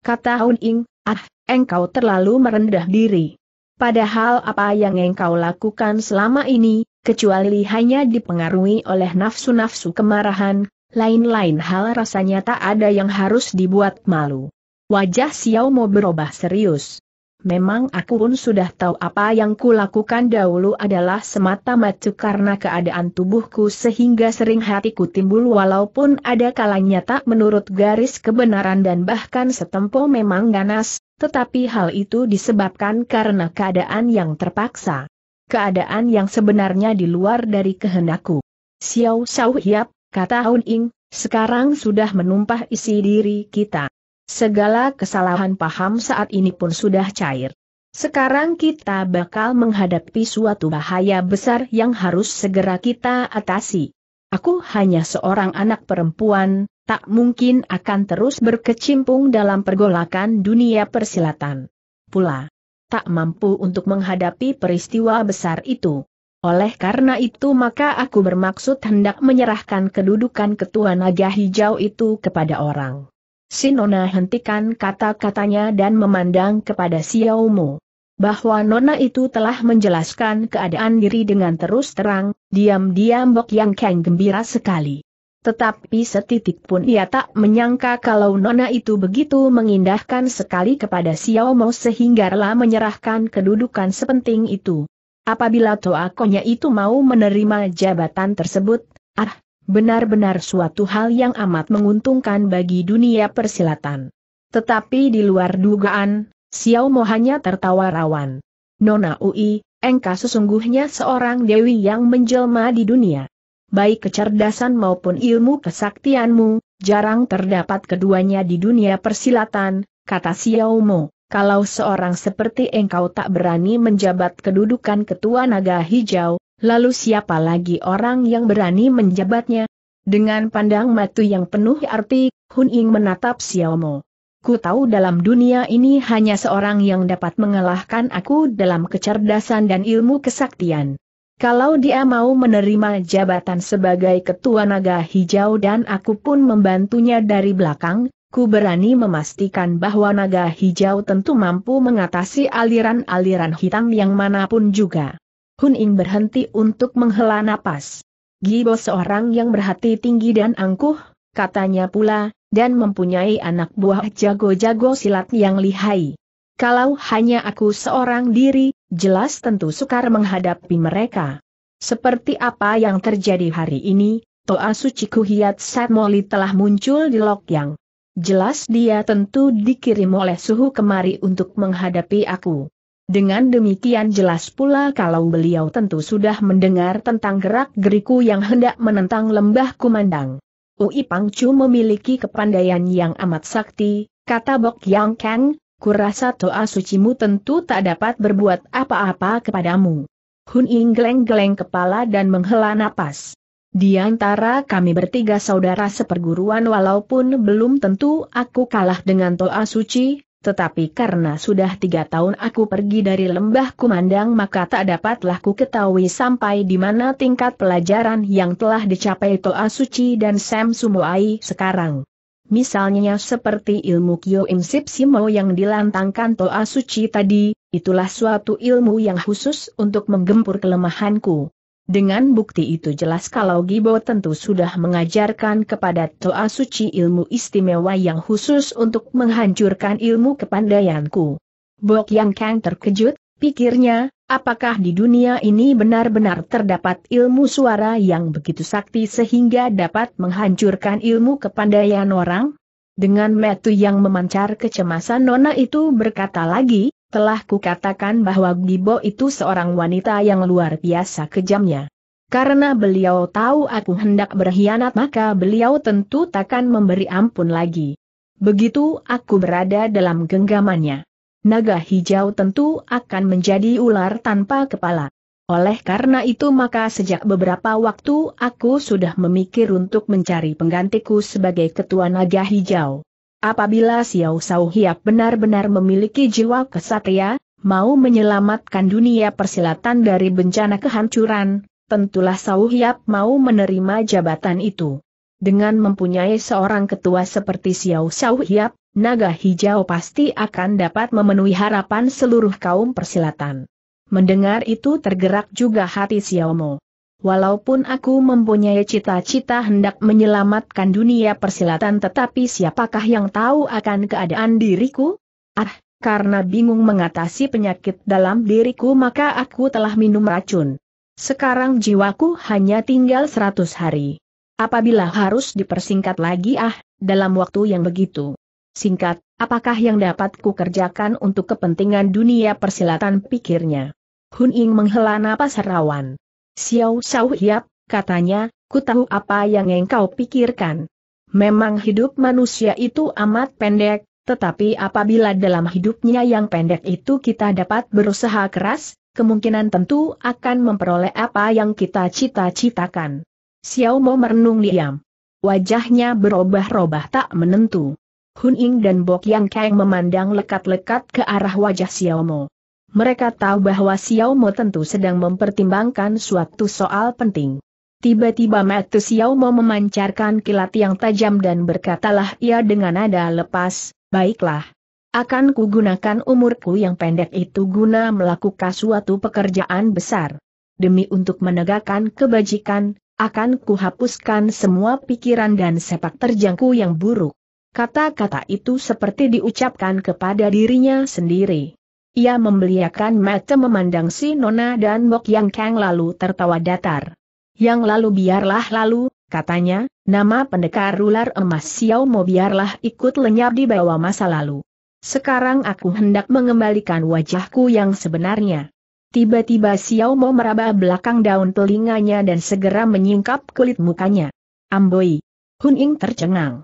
Kata Hun Ing, ah, Engkau terlalu merendah diri. Padahal apa yang engkau lakukan selama ini, kecuali hanya dipengaruhi oleh nafsu-nafsu kemarahan, lain-lain hal rasanya tak ada yang harus dibuat malu. Wajah Xiao mau berubah serius. Memang aku pun sudah tahu apa yang kulakukan dahulu adalah semata-mata karena keadaan tubuhku sehingga sering hatiku timbul walaupun ada kalanya tak menurut garis kebenaran dan bahkan setempo memang ganas, tetapi hal itu disebabkan karena keadaan yang terpaksa. Keadaan yang sebenarnya di luar dari kehendakku. Xiao Xiao Hiap, kata Aun Ing, sekarang sudah menumpah isi diri kita. Segala kesalahan paham saat ini pun sudah cair. Sekarang kita bakal menghadapi suatu bahaya besar yang harus segera kita atasi. Aku hanya seorang anak perempuan, tak mungkin akan terus berkecimpung dalam pergolakan dunia persilatan. Pula, tak mampu untuk menghadapi peristiwa besar itu. Oleh karena itu maka aku bermaksud hendak menyerahkan kedudukan ketua naga hijau itu kepada orang. Sinona hentikan kata-katanya dan memandang kepada Xiaomu. Bahwa Nona itu telah menjelaskan keadaan diri dengan terus terang, diam-diam Bok Yang Kang gembira sekali. Tetapi setitik pun ia tak menyangka kalau Nona itu begitu mengindahkan sekali kepada Xiao Mo sehingga rela menyerahkan kedudukan sepenting itu. Apabila Toakonya itu mau menerima jabatan tersebut, ah, benar-benar suatu hal yang amat menguntungkan bagi dunia persilatan. Tetapi di luar dugaan, Xiao Mo hanya tertawa rawan. Nona Ui, engkau sesungguhnya seorang dewi yang menjelma di dunia baik kecerdasan maupun ilmu kesaktianmu, jarang terdapat keduanya di dunia persilatan, kata Xiao Mo. Kalau seorang seperti engkau tak berani menjabat kedudukan ketua naga hijau, lalu siapa lagi orang yang berani menjabatnya? Dengan pandang matu yang penuh arti, Hun Ying menatap Xiao Mo. Ku tahu dalam dunia ini hanya seorang yang dapat mengalahkan aku dalam kecerdasan dan ilmu kesaktian. Kalau dia mau menerima jabatan sebagai ketua naga hijau dan aku pun membantunya dari belakang, ku berani memastikan bahwa naga hijau tentu mampu mengatasi aliran-aliran hitam yang manapun juga. Hun Ing berhenti untuk menghela napas. Gibo seorang yang berhati tinggi dan angkuh, katanya pula, dan mempunyai anak buah jago-jago silat yang lihai. Kalau hanya aku seorang diri, jelas tentu sukar menghadapi mereka. Seperti apa yang terjadi hari ini, Toa Suci Kuhiat Satmoli telah muncul di Lokyang. Jelas dia tentu dikirim oleh suhu kemari untuk menghadapi aku. Dengan demikian jelas pula kalau beliau tentu sudah mendengar tentang gerak-geriku yang hendak menentang lembah kumandang. Ui Pangcu memiliki kepandaian yang amat sakti, kata Bok Yang Kang, kurasa toa sucimu tentu tak dapat berbuat apa-apa kepadamu. Hun Ying geleng-geleng kepala dan menghela napas. Di antara kami bertiga saudara seperguruan walaupun belum tentu aku kalah dengan toa suci, tetapi karena sudah tiga tahun aku pergi dari lembah kumandang maka tak dapatlah ku ketahui sampai di mana tingkat pelajaran yang telah dicapai toa suci dan Sam Sumoai sekarang. Misalnya seperti ilmu Kyo Im Sip Simo yang dilantangkan Toa Suci tadi, itulah suatu ilmu yang khusus untuk menggempur kelemahanku. Dengan bukti itu jelas kalau Gibo tentu sudah mengajarkan kepada Toa Suci ilmu istimewa yang khusus untuk menghancurkan ilmu kepandaianku. Bok Yang Kang terkejut, pikirnya, Apakah di dunia ini benar-benar terdapat ilmu suara yang begitu sakti sehingga dapat menghancurkan ilmu kepandaian orang? Dengan metu yang memancar kecemasan Nona itu berkata lagi, telah kukatakan bahwa Gibo itu seorang wanita yang luar biasa kejamnya. Karena beliau tahu aku hendak berkhianat maka beliau tentu takkan memberi ampun lagi. Begitu aku berada dalam genggamannya naga hijau tentu akan menjadi ular tanpa kepala. Oleh karena itu maka sejak beberapa waktu aku sudah memikir untuk mencari penggantiku sebagai ketua naga hijau. Apabila Xiao Sao Hiap benar-benar memiliki jiwa kesatria, mau menyelamatkan dunia persilatan dari bencana kehancuran, tentulah Sao Hiap mau menerima jabatan itu. Dengan mempunyai seorang ketua seperti Xiao Sao Hiap, naga hijau pasti akan dapat memenuhi harapan seluruh kaum persilatan. Mendengar itu tergerak juga hati Xiaomo. Walaupun aku mempunyai cita-cita hendak menyelamatkan dunia persilatan tetapi siapakah yang tahu akan keadaan diriku? Ah, karena bingung mengatasi penyakit dalam diriku maka aku telah minum racun. Sekarang jiwaku hanya tinggal 100 hari. Apabila harus dipersingkat lagi ah, dalam waktu yang begitu Singkat, apakah yang dapat kukerjakan untuk kepentingan dunia persilatan pikirnya? Hun Ying menghela napas rawan. Xiao Xiao Hiap, katanya, ku tahu apa yang engkau pikirkan. Memang hidup manusia itu amat pendek, tetapi apabila dalam hidupnya yang pendek itu kita dapat berusaha keras, kemungkinan tentu akan memperoleh apa yang kita cita-citakan. Xiao Mo merenung diam. Wajahnya berubah-ubah tak menentu. Hun Ying dan Bok Yang Kang memandang lekat-lekat ke arah wajah Xiao Mo. Mereka tahu bahwa Xiao Mo tentu sedang mempertimbangkan suatu soal penting. Tiba-tiba mata Mo memancarkan kilat yang tajam dan berkatalah ia dengan nada lepas, baiklah. Akan kugunakan umurku yang pendek itu guna melakukan suatu pekerjaan besar. Demi untuk menegakkan kebajikan, akan kuhapuskan semua pikiran dan sepak terjangku yang buruk. Kata-kata itu seperti diucapkan kepada dirinya sendiri. Ia membeliakan mata memandang si Nona dan Bok Yang Kang lalu tertawa datar. Yang lalu biarlah lalu, katanya, nama pendekar ular emas Xiao Mo biarlah ikut lenyap di bawah masa lalu. Sekarang aku hendak mengembalikan wajahku yang sebenarnya. Tiba-tiba Xiao Mo meraba belakang daun telinganya dan segera menyingkap kulit mukanya. Amboi! Hun Ying tercengang.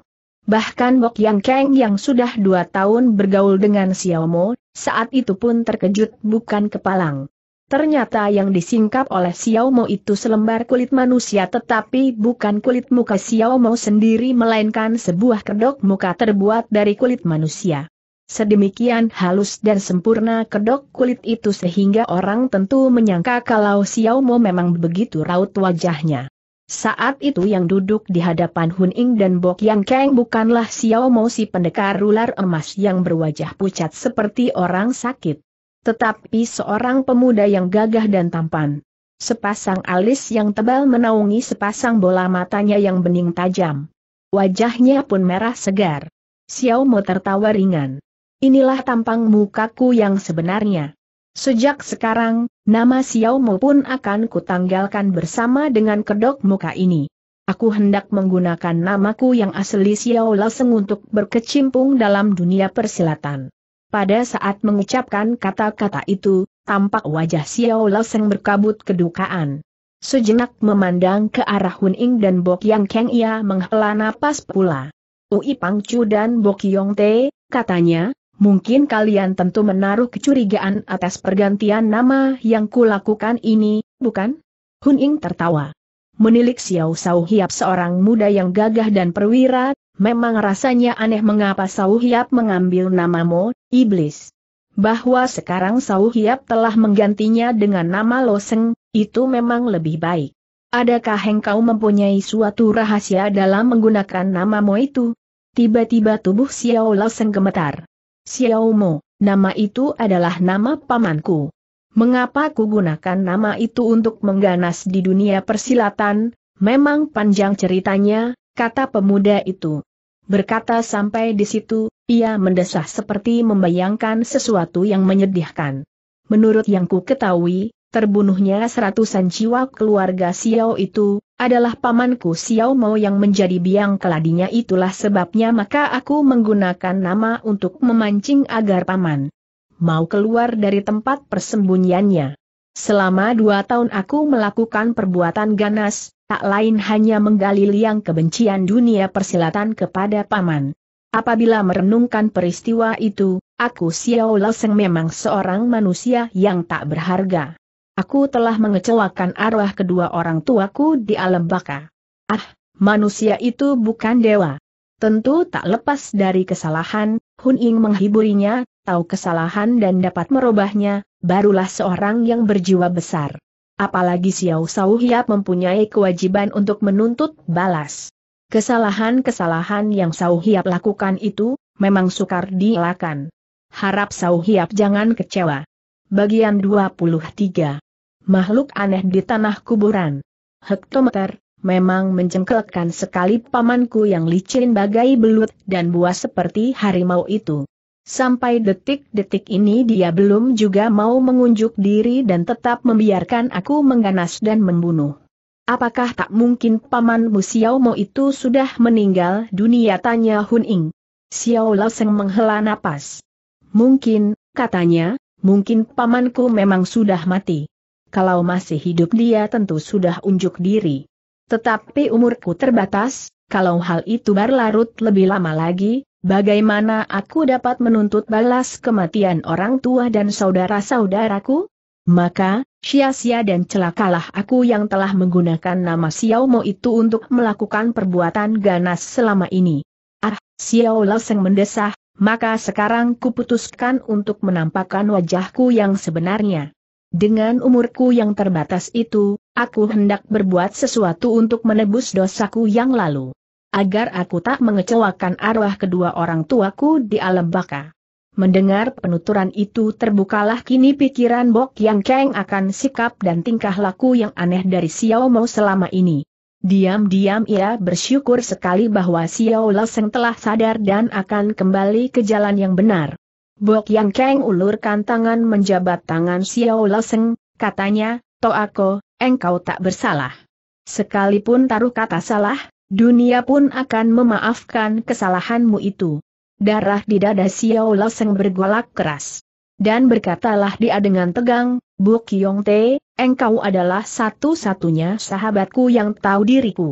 Bahkan Bok Yang Keng yang sudah dua tahun bergaul dengan Xiao Mo, saat itu pun terkejut bukan kepalang. Ternyata yang disingkap oleh Xiao Mo itu selembar kulit manusia tetapi bukan kulit muka Xiao Mo sendiri melainkan sebuah kedok muka terbuat dari kulit manusia. Sedemikian halus dan sempurna kedok kulit itu sehingga orang tentu menyangka kalau Xiao Mo memang begitu raut wajahnya. Saat itu yang duduk di hadapan Hun Ing dan Bok Yang Kang bukanlah Xiao Mo si pendekar ular emas yang berwajah pucat seperti orang sakit. Tetapi seorang pemuda yang gagah dan tampan. Sepasang alis yang tebal menaungi sepasang bola matanya yang bening tajam. Wajahnya pun merah segar. Xiao Mo tertawa ringan. Inilah tampang mukaku yang sebenarnya. Sejak sekarang, nama Xiaomo pun akan kutanggalkan bersama dengan kedok muka ini. Aku hendak menggunakan namaku yang asli Xiao Leseng untuk berkecimpung dalam dunia persilatan. Pada saat mengucapkan kata-kata itu, tampak wajah Xiao Leseng berkabut kedukaan. Sejenak memandang ke arah Hun Ing dan Bok Yang Keng ia menghela napas pula. Ui Pangcu dan Bok Yong Te, katanya, Mungkin kalian tentu menaruh kecurigaan atas pergantian nama yang kulakukan ini, bukan? Hun Ying tertawa. Menilik Xiao Sau Hiap seorang muda yang gagah dan perwira, memang rasanya aneh mengapa Sau Hiap mengambil namamu, Iblis. Bahwa sekarang Sau Hiap telah menggantinya dengan nama Loseng, itu memang lebih baik. Adakah engkau mempunyai suatu rahasia dalam menggunakan namamu itu? Tiba-tiba tubuh Xiao Loseng gemetar. Xiaomo, nama itu adalah nama pamanku. Mengapa ku gunakan nama itu untuk mengganas di dunia persilatan? Memang panjang ceritanya, kata pemuda itu. Berkata sampai di situ, ia mendesah seperti membayangkan sesuatu yang menyedihkan. Menurut yang ku ketahui, terbunuhnya seratusan jiwa keluarga Xiao itu, adalah pamanku Xiao Mo yang menjadi biang keladinya itulah sebabnya maka aku menggunakan nama untuk memancing agar paman mau keluar dari tempat persembunyiannya. Selama dua tahun aku melakukan perbuatan ganas, tak lain hanya menggali liang kebencian dunia persilatan kepada paman. Apabila merenungkan peristiwa itu, aku Xiao Laoseng memang seorang manusia yang tak berharga. Aku telah mengecewakan arwah kedua orang tuaku di alam baka. Ah, manusia itu bukan dewa. Tentu tak lepas dari kesalahan, Hun Ying menghiburinya, tahu kesalahan dan dapat merubahnya, barulah seorang yang berjiwa besar. Apalagi Xiao Sau Hiap mempunyai kewajiban untuk menuntut balas. Kesalahan-kesalahan yang Sau Hiap lakukan itu, memang sukar dielakkan. Harap Sau Hiap jangan kecewa. Bagian 23. Makhluk aneh di tanah kuburan. Hektometer, memang mencengkelkan sekali pamanku yang licin bagai belut dan buas seperti harimau itu. Sampai detik-detik ini dia belum juga mau mengunjuk diri dan tetap membiarkan aku mengganas dan membunuh. Apakah tak mungkin paman pamanmu Xiaomo itu sudah meninggal dunia tanya Hun Ing. Xiao Lao Seng menghela napas. Mungkin, katanya, Mungkin pamanku memang sudah mati. Kalau masih hidup dia tentu sudah unjuk diri. Tetapi umurku terbatas, kalau hal itu berlarut lebih lama lagi, bagaimana aku dapat menuntut balas kematian orang tua dan saudara-saudaraku? Maka, sia-sia dan celakalah aku yang telah menggunakan nama Xiao Mo itu untuk melakukan perbuatan ganas selama ini. Ah, Xiao Leseng mendesah, maka sekarang kuputuskan untuk menampakkan wajahku yang sebenarnya. Dengan umurku yang terbatas itu, aku hendak berbuat sesuatu untuk menebus dosaku yang lalu. Agar aku tak mengecewakan arwah kedua orang tuaku di alam baka. Mendengar penuturan itu terbukalah kini pikiran Bok Yang Keng akan sikap dan tingkah laku yang aneh dari Xiao Mao selama ini. Diam-diam ia bersyukur sekali bahwa Xiao Leseng telah sadar dan akan kembali ke jalan yang benar. Bok Yang keng ulurkan tangan menjabat tangan Xiao Leseng, katanya, Toako, engkau tak bersalah. Sekalipun taruh kata salah, dunia pun akan memaafkan kesalahanmu itu. Darah di dada Xiao Leseng bergolak keras dan berkatalah dia dengan tegang, Bu Kiong Te, engkau adalah satu-satunya sahabatku yang tahu diriku.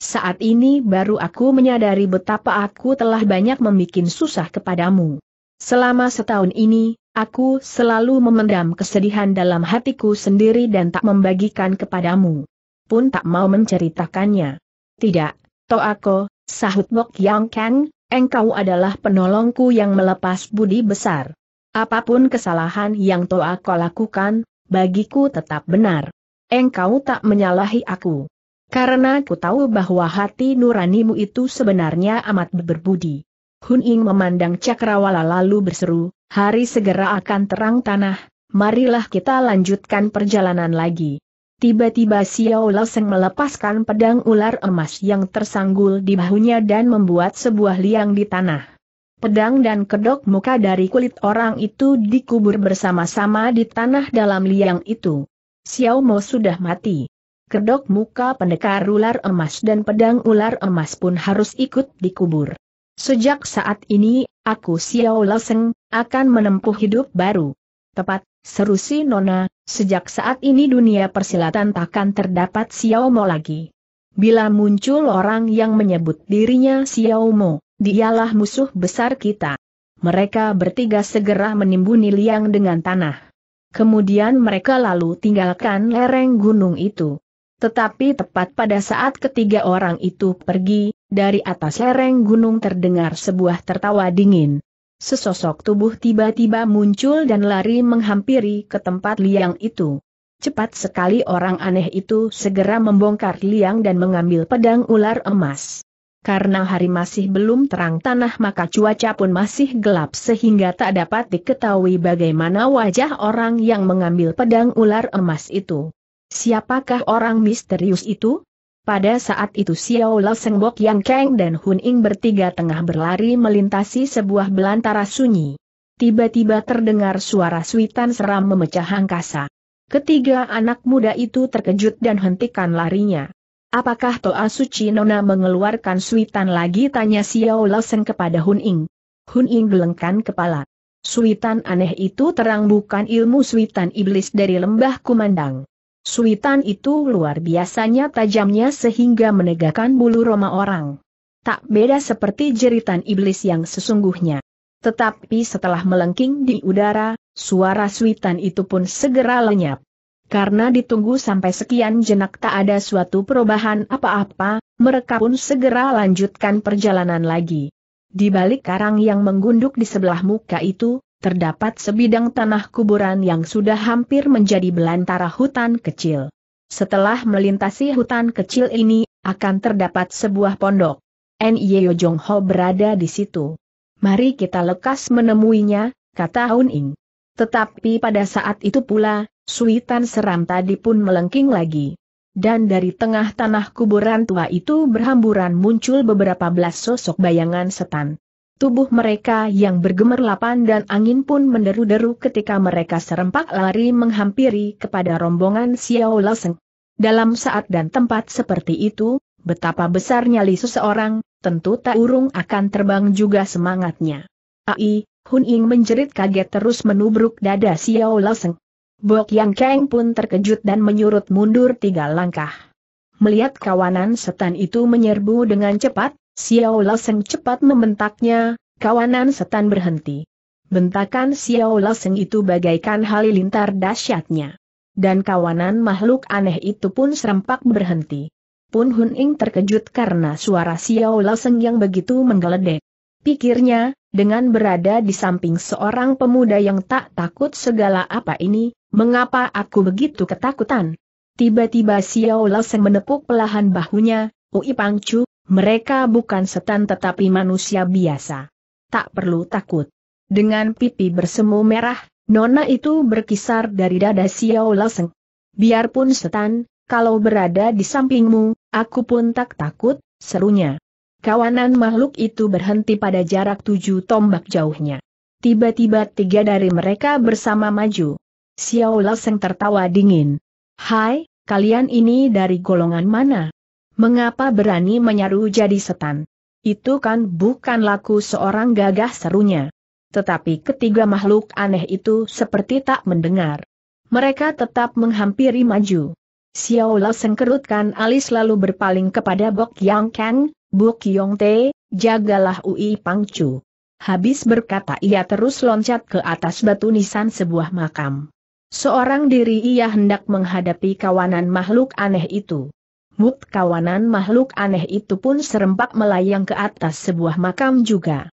Saat ini baru aku menyadari betapa aku telah banyak membuat susah kepadamu. Selama setahun ini, aku selalu memendam kesedihan dalam hatiku sendiri dan tak membagikan kepadamu. Pun tak mau menceritakannya. Tidak, Toako, sahut Bok Yang Kang, engkau adalah penolongku yang melepas budi besar. Apapun kesalahan yang toa aku lakukan, bagiku tetap benar. Engkau tak menyalahi aku. Karena ku tahu bahwa hati nuranimu itu sebenarnya amat berbudi. Hun Ying memandang cakrawala lalu berseru, hari segera akan terang tanah, marilah kita lanjutkan perjalanan lagi. Tiba-tiba Xiao Seng melepaskan pedang ular emas yang tersanggul di bahunya dan membuat sebuah liang di tanah. Pedang dan kedok muka dari kulit orang itu dikubur bersama-sama di tanah dalam liang itu. Xiao Mo sudah mati. Kedok muka pendekar ular emas dan pedang ular emas pun harus ikut dikubur. Sejak saat ini, aku Xiao Leseng, akan menempuh hidup baru. Tepat, seru si Nona, sejak saat ini dunia persilatan takkan terdapat Xiao Mo lagi. Bila muncul orang yang menyebut dirinya Xiao Mo, Dialah musuh besar kita. Mereka bertiga segera menimbuni liang dengan tanah. Kemudian mereka lalu tinggalkan lereng gunung itu. Tetapi tepat pada saat ketiga orang itu pergi, dari atas lereng gunung terdengar sebuah tertawa dingin. Sesosok tubuh tiba-tiba muncul dan lari menghampiri ke tempat liang itu. Cepat sekali orang aneh itu segera membongkar liang dan mengambil pedang ular emas. Karena hari masih belum terang tanah maka cuaca pun masih gelap sehingga tak dapat diketahui bagaimana wajah orang yang mengambil pedang ular emas itu. Siapakah orang misterius itu? Pada saat itu Xiao Lao Sengbok Yang Kang dan Hun Ying bertiga tengah berlari melintasi sebuah belantara sunyi. Tiba-tiba terdengar suara suitan seram memecah angkasa. Ketiga anak muda itu terkejut dan hentikan larinya. Apakah Toa Suci Nona mengeluarkan suitan lagi tanya Xiao Loseng kepada Hun Ing. Hun Ing gelengkan kepala. Suitan aneh itu terang bukan ilmu suitan iblis dari lembah kumandang. Suitan itu luar biasanya tajamnya sehingga menegakkan bulu roma orang. Tak beda seperti jeritan iblis yang sesungguhnya. Tetapi setelah melengking di udara, suara suitan itu pun segera lenyap. Karena ditunggu sampai sekian jenak tak ada suatu perubahan apa-apa, mereka pun segera lanjutkan perjalanan lagi. Di balik karang yang menggunduk di sebelah muka itu, terdapat sebidang tanah kuburan yang sudah hampir menjadi belantara hutan kecil. Setelah melintasi hutan kecil ini, akan terdapat sebuah pondok. Nyeo Jong Ho berada di situ. Mari kita lekas menemuinya, kata Hun Ing. Tetapi pada saat itu pula, Suitan seram tadi pun melengking lagi. Dan dari tengah tanah kuburan tua itu berhamburan muncul beberapa belas sosok bayangan setan. Tubuh mereka yang bergemerlapan dan angin pun menderu-deru ketika mereka serempak lari menghampiri kepada rombongan Xiao Laseng. Dalam saat dan tempat seperti itu, betapa besar nyali seseorang, tentu tak urung akan terbang juga semangatnya. Ai, Hun Ying menjerit kaget terus menubruk dada Xiao Laseng. Bok Yang Kang pun terkejut dan menyurut mundur tiga langkah. Melihat kawanan setan itu menyerbu dengan cepat, Xiao Laseng cepat membentaknya, kawanan setan berhenti. Bentakan Xiao Laseng itu bagaikan halilintar dahsyatnya. Dan kawanan makhluk aneh itu pun serempak berhenti. Pun Hun Ing terkejut karena suara Xiao Laseng yang begitu menggeledek. Pikirnya, dengan berada di samping seorang pemuda yang tak takut segala apa ini, Mengapa aku begitu ketakutan? Tiba-tiba Xiao Laosen menepuk pelahan bahunya, Ui Pangcu, mereka bukan setan tetapi manusia biasa. Tak perlu takut. Dengan pipi bersemu merah, nona itu berkisar dari dada Xiao Laosen. Biarpun setan, kalau berada di sampingmu, aku pun tak takut, serunya. Kawanan makhluk itu berhenti pada jarak tujuh tombak jauhnya. Tiba-tiba tiga dari mereka bersama maju. Xiao Laseng tertawa dingin. Hai, kalian ini dari golongan mana? Mengapa berani menyaru jadi setan? Itu kan bukan laku seorang gagah serunya. Tetapi ketiga makhluk aneh itu seperti tak mendengar. Mereka tetap menghampiri maju. Xiao Laseng kerutkan alis lalu berpaling kepada Bok Yang Kang, Bok Yong Te, jagalah Ui Pangcu. Habis berkata ia terus loncat ke atas batu nisan sebuah makam. Seorang diri ia hendak menghadapi kawanan makhluk aneh itu. Mut kawanan makhluk aneh itu pun serempak melayang ke atas sebuah makam juga.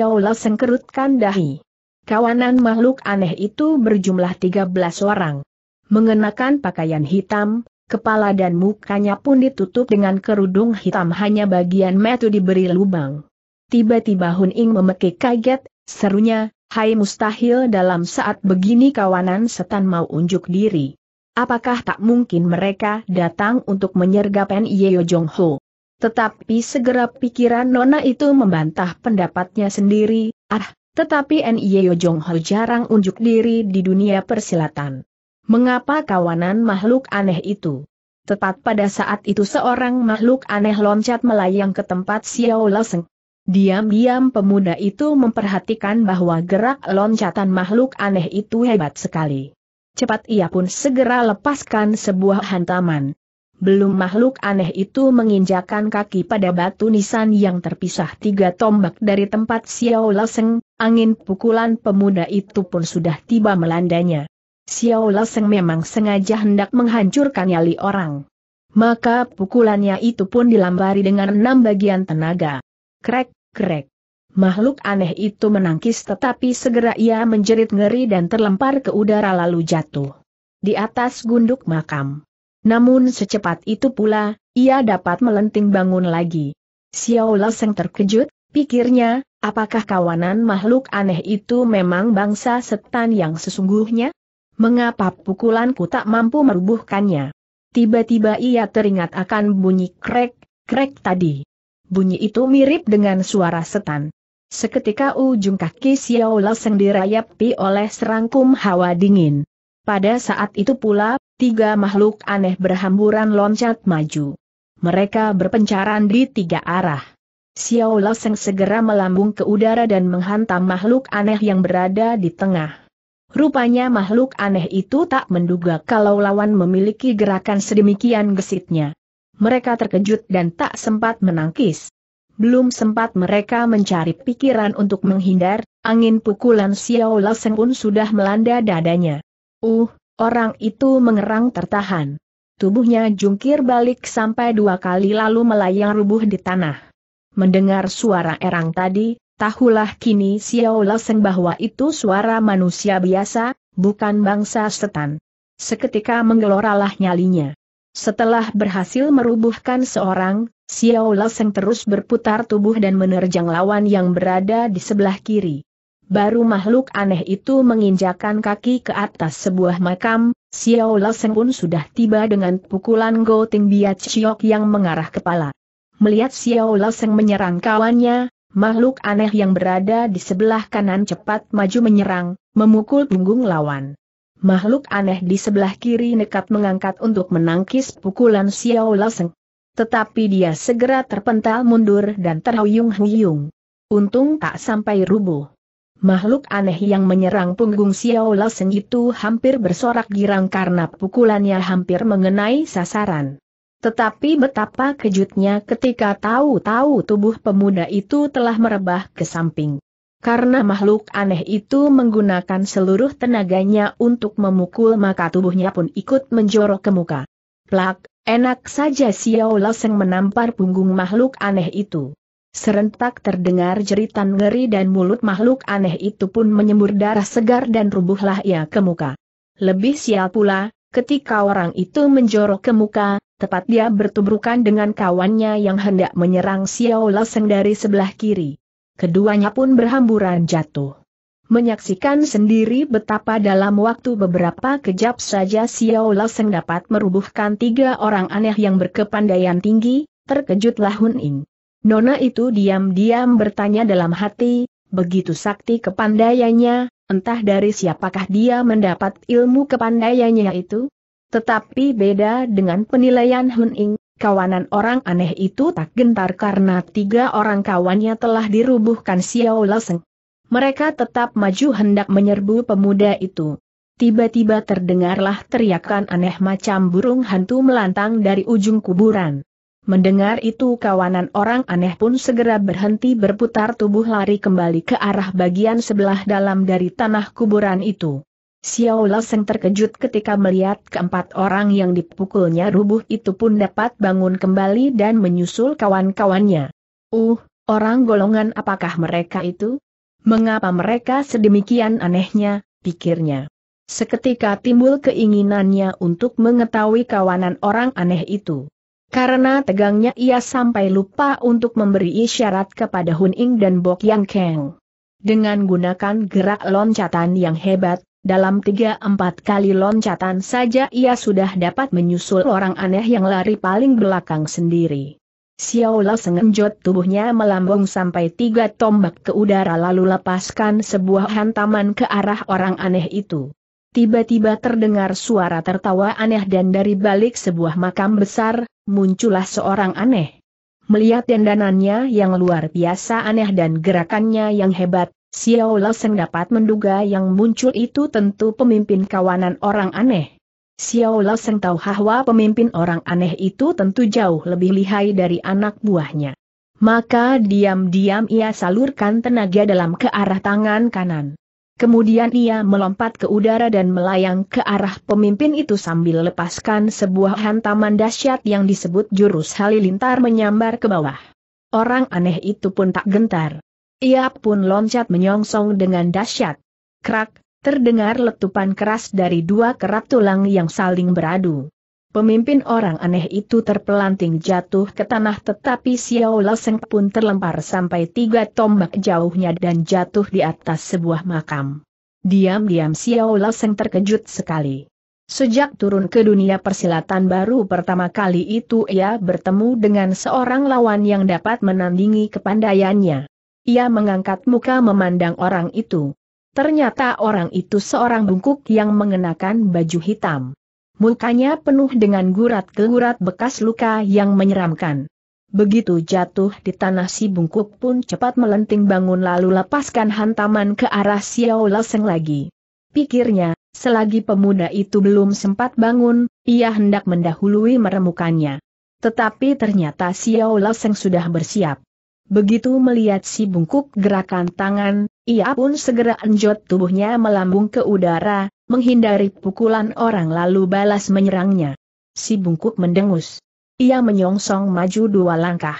La sengkerutkan dahi. Kawanan makhluk aneh itu berjumlah 13 orang. Mengenakan pakaian hitam, kepala dan mukanya pun ditutup dengan kerudung hitam hanya bagian metu diberi lubang. Tiba-tiba Hun Ing memekik kaget, serunya, Hai mustahil dalam saat begini kawanan setan mau unjuk diri. Apakah tak mungkin mereka datang untuk menyergap Yeo Jong Ho? Tetapi segera pikiran Nona itu membantah pendapatnya sendiri, ah, tetapi Yeo Jong Ho jarang unjuk diri di dunia persilatan. Mengapa kawanan makhluk aneh itu? Tepat pada saat itu seorang makhluk aneh loncat melayang ke tempat Xiao Laseng. Diam-diam pemuda itu memperhatikan bahwa gerak loncatan makhluk aneh itu hebat sekali. Cepat ia pun segera lepaskan sebuah hantaman. Belum makhluk aneh itu menginjakan kaki pada batu nisan yang terpisah tiga tombak dari tempat Xiao Laseng, angin pukulan pemuda itu pun sudah tiba melandanya. Xiao Laseng memang sengaja hendak menghancurkan nyali orang. Maka pukulannya itu pun dilambari dengan enam bagian tenaga. Krek, Krek. Makhluk aneh itu menangkis tetapi segera ia menjerit ngeri dan terlempar ke udara lalu jatuh. Di atas gunduk makam. Namun secepat itu pula, ia dapat melenting bangun lagi. Xiao Seng terkejut, pikirnya, apakah kawanan makhluk aneh itu memang bangsa setan yang sesungguhnya? Mengapa pukulanku tak mampu merubuhkannya? Tiba-tiba ia teringat akan bunyi krek, krek tadi. Bunyi itu mirip dengan suara setan. Seketika ujung kaki Xiao Leseng dirayapi oleh serangkum hawa dingin. Pada saat itu pula, tiga makhluk aneh berhamburan loncat maju. Mereka berpencaran di tiga arah. Xiao Leseng segera melambung ke udara dan menghantam makhluk aneh yang berada di tengah. Rupanya makhluk aneh itu tak menduga kalau lawan memiliki gerakan sedemikian gesitnya mereka terkejut dan tak sempat menangkis. Belum sempat mereka mencari pikiran untuk menghindar, angin pukulan Xiao Laseng pun sudah melanda dadanya. Uh, orang itu mengerang tertahan. Tubuhnya jungkir balik sampai dua kali lalu melayang rubuh di tanah. Mendengar suara erang tadi, tahulah kini Xiao Laseng bahwa itu suara manusia biasa, bukan bangsa setan. Seketika menggeloralah nyalinya. Setelah berhasil merubuhkan seorang, Xiao Laseng terus berputar tubuh dan menerjang lawan yang berada di sebelah kiri. Baru makhluk aneh itu menginjakan kaki ke atas sebuah makam, Xiao Laseng pun sudah tiba dengan pukulan Go Ting Biat Chiok yang mengarah kepala. Melihat Xiao Laseng menyerang kawannya, makhluk aneh yang berada di sebelah kanan cepat maju menyerang, memukul punggung lawan makhluk aneh di sebelah kiri nekat mengangkat untuk menangkis pukulan Xiao Laseng. Tetapi dia segera terpental mundur dan terhuyung-huyung. Untung tak sampai rubuh. Makhluk aneh yang menyerang punggung Xiao Laseng itu hampir bersorak girang karena pukulannya hampir mengenai sasaran. Tetapi betapa kejutnya ketika tahu-tahu tubuh pemuda itu telah merebah ke samping. Karena makhluk aneh itu menggunakan seluruh tenaganya untuk memukul maka tubuhnya pun ikut menjorok ke muka. Plak, enak saja Xiao Loseng menampar punggung makhluk aneh itu. Serentak terdengar jeritan ngeri dan mulut makhluk aneh itu pun menyembur darah segar dan rubuhlah ia ke muka. Lebih sial pula, ketika orang itu menjorok ke muka, tepat dia bertubrukan dengan kawannya yang hendak menyerang Xiao Loseng dari sebelah kiri keduanya pun berhamburan jatuh. Menyaksikan sendiri betapa dalam waktu beberapa kejap saja Xiao Laseng dapat merubuhkan tiga orang aneh yang berkepandaian tinggi, terkejutlah Hun Ying. Nona itu diam-diam bertanya dalam hati, begitu sakti kepandaiannya, entah dari siapakah dia mendapat ilmu kepandaiannya itu? Tetapi beda dengan penilaian Hun Ying kawanan orang aneh itu tak gentar karena tiga orang kawannya telah dirubuhkan Xiao Leseng. Mereka tetap maju hendak menyerbu pemuda itu. Tiba-tiba terdengarlah teriakan aneh macam burung hantu melantang dari ujung kuburan. Mendengar itu kawanan orang aneh pun segera berhenti berputar tubuh lari kembali ke arah bagian sebelah dalam dari tanah kuburan itu. Xiao Seng terkejut ketika melihat keempat orang yang dipukulnya rubuh itu pun dapat bangun kembali dan menyusul kawan-kawannya. Uh, orang golongan apakah mereka itu? Mengapa mereka sedemikian anehnya, pikirnya. Seketika timbul keinginannya untuk mengetahui kawanan orang aneh itu. Karena tegangnya ia sampai lupa untuk memberi isyarat kepada Hun Ing dan Bok Yang Keng. Dengan gunakan gerak loncatan yang hebat, dalam tiga empat kali loncatan saja ia sudah dapat menyusul orang aneh yang lari paling belakang sendiri. Xiaola sengenjot tubuhnya melambung sampai tiga tombak ke udara lalu lepaskan sebuah hantaman ke arah orang aneh itu. Tiba-tiba terdengar suara tertawa aneh dan dari balik sebuah makam besar, muncullah seorang aneh. Melihat dandanannya yang luar biasa aneh dan gerakannya yang hebat, Xiao Loseng dapat menduga yang muncul itu tentu pemimpin kawanan orang aneh. Xiao Loseng tahu bahwa pemimpin orang aneh itu tentu jauh lebih lihai dari anak buahnya. Maka diam-diam ia salurkan tenaga dalam ke arah tangan kanan. Kemudian ia melompat ke udara dan melayang ke arah pemimpin itu sambil lepaskan sebuah hantaman dahsyat yang disebut jurus halilintar menyambar ke bawah. Orang aneh itu pun tak gentar. Ia pun loncat menyongsong dengan dahsyat. Krak, terdengar letupan keras dari dua kerat tulang yang saling beradu. Pemimpin orang aneh itu terpelanting jatuh ke tanah tetapi Xiao Loseng pun terlempar sampai tiga tombak jauhnya dan jatuh di atas sebuah makam. Diam-diam Xiao Loseng terkejut sekali. Sejak turun ke dunia persilatan baru pertama kali itu ia bertemu dengan seorang lawan yang dapat menandingi kepandaiannya. Ia mengangkat muka memandang orang itu. Ternyata orang itu seorang bungkuk yang mengenakan baju hitam. Mukanya penuh dengan gurat-gurat bekas luka yang menyeramkan. Begitu jatuh di tanah si bungkuk pun cepat melenting bangun lalu lepaskan hantaman ke arah Xiao Leseng lagi. Pikirnya, selagi pemuda itu belum sempat bangun, ia hendak mendahului meremukannya. Tetapi ternyata Xiao Leseng sudah bersiap. Begitu melihat si bungkuk gerakan tangan, ia pun segera enjot tubuhnya melambung ke udara, menghindari pukulan orang lalu balas menyerangnya. Si bungkuk mendengus. Ia menyongsong maju dua langkah.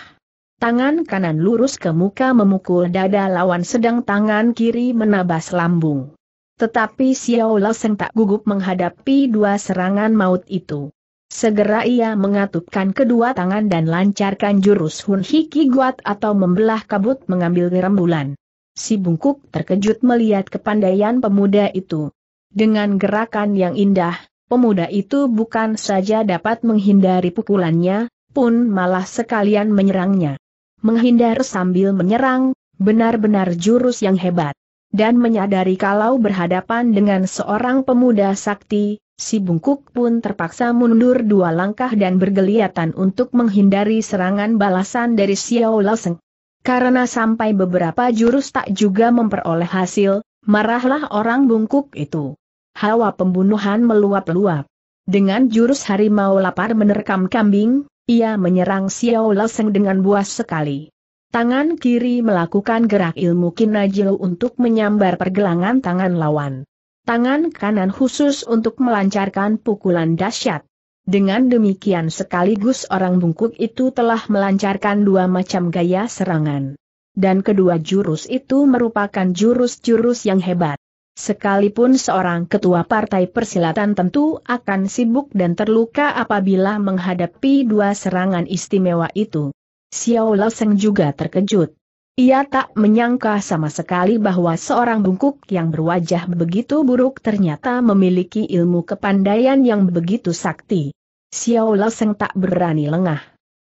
Tangan kanan lurus ke muka memukul dada lawan sedang tangan kiri menabas lambung. Tetapi Xiao Laseng tak gugup menghadapi dua serangan maut itu. Segera ia mengatupkan kedua tangan dan lancarkan jurus Hun Hiki Guat atau membelah kabut mengambil rembulan. Si bungkuk terkejut melihat kepandaian pemuda itu. Dengan gerakan yang indah, pemuda itu bukan saja dapat menghindari pukulannya, pun malah sekalian menyerangnya. Menghindar sambil menyerang, benar-benar jurus yang hebat dan menyadari kalau berhadapan dengan seorang pemuda sakti, si bungkuk pun terpaksa mundur dua langkah dan bergeliatan untuk menghindari serangan balasan dari Xiao Laoseng. Karena sampai beberapa jurus tak juga memperoleh hasil, marahlah orang bungkuk itu. Hawa pembunuhan meluap-luap. Dengan jurus harimau lapar menerkam kambing, ia menyerang Xiao Laoseng dengan buas sekali. Tangan kiri melakukan gerak ilmu kinajil untuk menyambar pergelangan tangan lawan. Tangan kanan khusus untuk melancarkan pukulan dahsyat. Dengan demikian sekaligus orang bungkuk itu telah melancarkan dua macam gaya serangan. Dan kedua jurus itu merupakan jurus-jurus yang hebat. Sekalipun seorang ketua partai persilatan tentu akan sibuk dan terluka apabila menghadapi dua serangan istimewa itu. Xiao Loseng juga terkejut. Ia tak menyangka sama sekali bahwa seorang bungkuk yang berwajah begitu buruk ternyata memiliki ilmu kepandaian yang begitu sakti. Xiao Loseng tak berani lengah.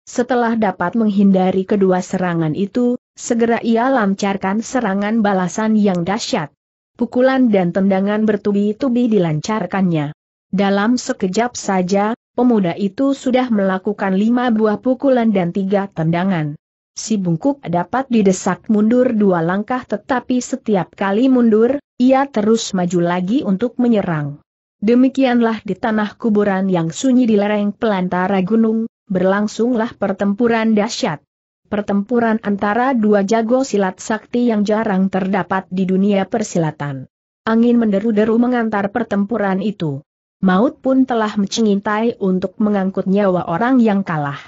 Setelah dapat menghindari kedua serangan itu, segera ia lancarkan serangan balasan yang dahsyat. Pukulan dan tendangan bertubi-tubi dilancarkannya. Dalam sekejap saja, pemuda itu sudah melakukan lima buah pukulan dan tiga tendangan. Si bungkuk dapat didesak mundur dua langkah tetapi setiap kali mundur, ia terus maju lagi untuk menyerang. Demikianlah di tanah kuburan yang sunyi di lereng pelantara gunung, berlangsunglah pertempuran dahsyat. Pertempuran antara dua jago silat sakti yang jarang terdapat di dunia persilatan. Angin menderu-deru mengantar pertempuran itu maut pun telah mencintai untuk mengangkut nyawa orang yang kalah.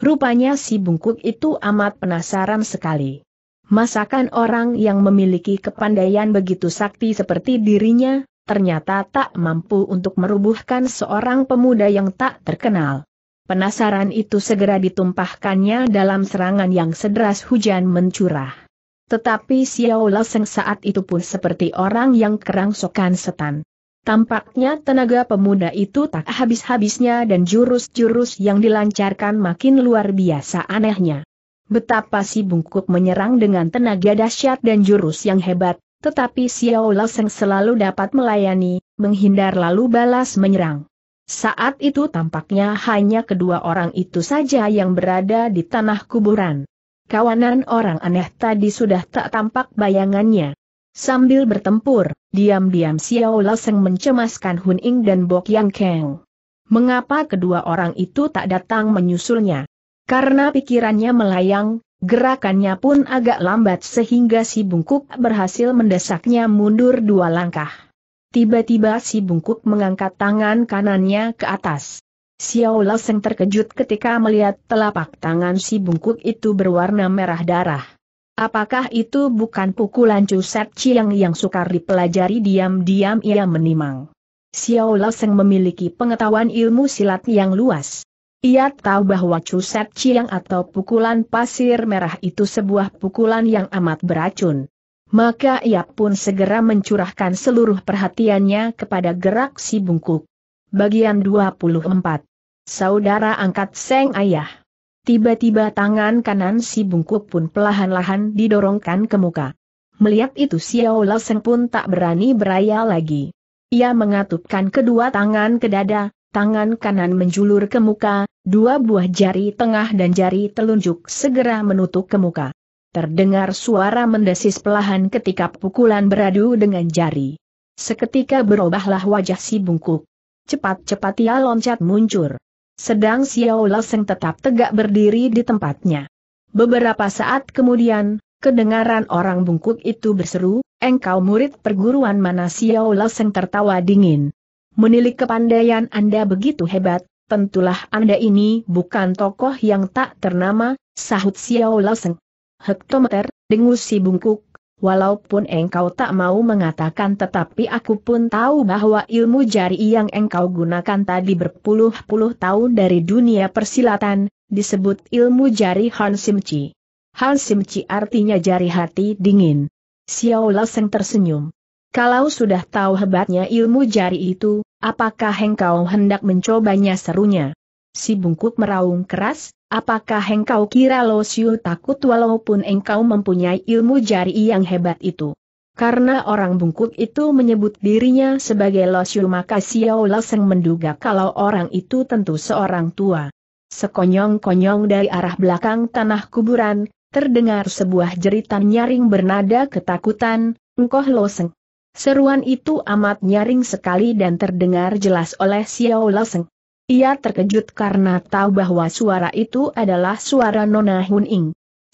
Rupanya si bungkuk itu amat penasaran sekali. Masakan orang yang memiliki kepandaian begitu sakti seperti dirinya, ternyata tak mampu untuk merubuhkan seorang pemuda yang tak terkenal. Penasaran itu segera ditumpahkannya dalam serangan yang sederas hujan mencurah. Tetapi Xiao Leseng saat itu pun seperti orang yang kerangsokan setan. Tampaknya tenaga pemuda itu tak habis-habisnya dan jurus-jurus yang dilancarkan makin luar biasa anehnya. Betapa si bungkuk menyerang dengan tenaga dahsyat dan jurus yang hebat, tetapi Xiao Laseng selalu dapat melayani, menghindar lalu balas menyerang. Saat itu tampaknya hanya kedua orang itu saja yang berada di tanah kuburan. Kawanan orang aneh tadi sudah tak tampak bayangannya. Sambil bertempur, Diam-diam Xiao Seng mencemaskan Hun Ing dan Bok Yang Kang. Mengapa kedua orang itu tak datang menyusulnya? Karena pikirannya melayang, gerakannya pun agak lambat sehingga si bungkuk berhasil mendesaknya mundur dua langkah. Tiba-tiba si bungkuk mengangkat tangan kanannya ke atas. Xiao Seng terkejut ketika melihat telapak tangan si bungkuk itu berwarna merah darah. Apakah itu bukan pukulan Cuset Chiang yang sukar dipelajari diam-diam ia menimang? Xiao Seng memiliki pengetahuan ilmu silat yang luas. Ia tahu bahwa Cuset Chiang atau pukulan pasir merah itu sebuah pukulan yang amat beracun. Maka ia pun segera mencurahkan seluruh perhatiannya kepada gerak si bungkuk. Bagian 24 Saudara angkat Seng Ayah Tiba-tiba tangan kanan si bungkuk pun pelahan-lahan didorongkan ke muka. Melihat itu Xiao Laseng pun tak berani beraya lagi. Ia mengatupkan kedua tangan ke dada, tangan kanan menjulur ke muka, dua buah jari tengah dan jari telunjuk segera menutup ke muka. Terdengar suara mendesis pelahan ketika pukulan beradu dengan jari. Seketika berubahlah wajah si bungkuk. Cepat-cepat ia loncat muncul sedang Xiao Seng tetap tegak berdiri di tempatnya. Beberapa saat kemudian, kedengaran orang bungkuk itu berseru, engkau murid perguruan mana Xiao Seng tertawa dingin. Menilik kepandaian Anda begitu hebat, tentulah Anda ini bukan tokoh yang tak ternama, sahut Xiao Seng. Hektometer, dengus si bungkuk, Walaupun engkau tak mau mengatakan tetapi aku pun tahu bahwa ilmu jari yang engkau gunakan tadi berpuluh-puluh tahun dari dunia persilatan, disebut ilmu jari Han Simci. Han Simci artinya jari hati dingin. Xiao Seng tersenyum. Kalau sudah tahu hebatnya ilmu jari itu, apakah engkau hendak mencobanya serunya? Si bungkuk meraung keras, apakah engkau kira Lo Siu takut walaupun engkau mempunyai ilmu jari yang hebat itu? Karena orang bungkuk itu menyebut dirinya sebagai Lo Siu maka Xiao Seng menduga kalau orang itu tentu seorang tua. Sekonyong-konyong dari arah belakang tanah kuburan, terdengar sebuah jeritan nyaring bernada ketakutan, "Engkau Loseng!" Seruan itu amat nyaring sekali dan terdengar jelas oleh Xiao Seng. Ia terkejut karena tahu bahwa suara itu adalah suara Nona Hun Ing.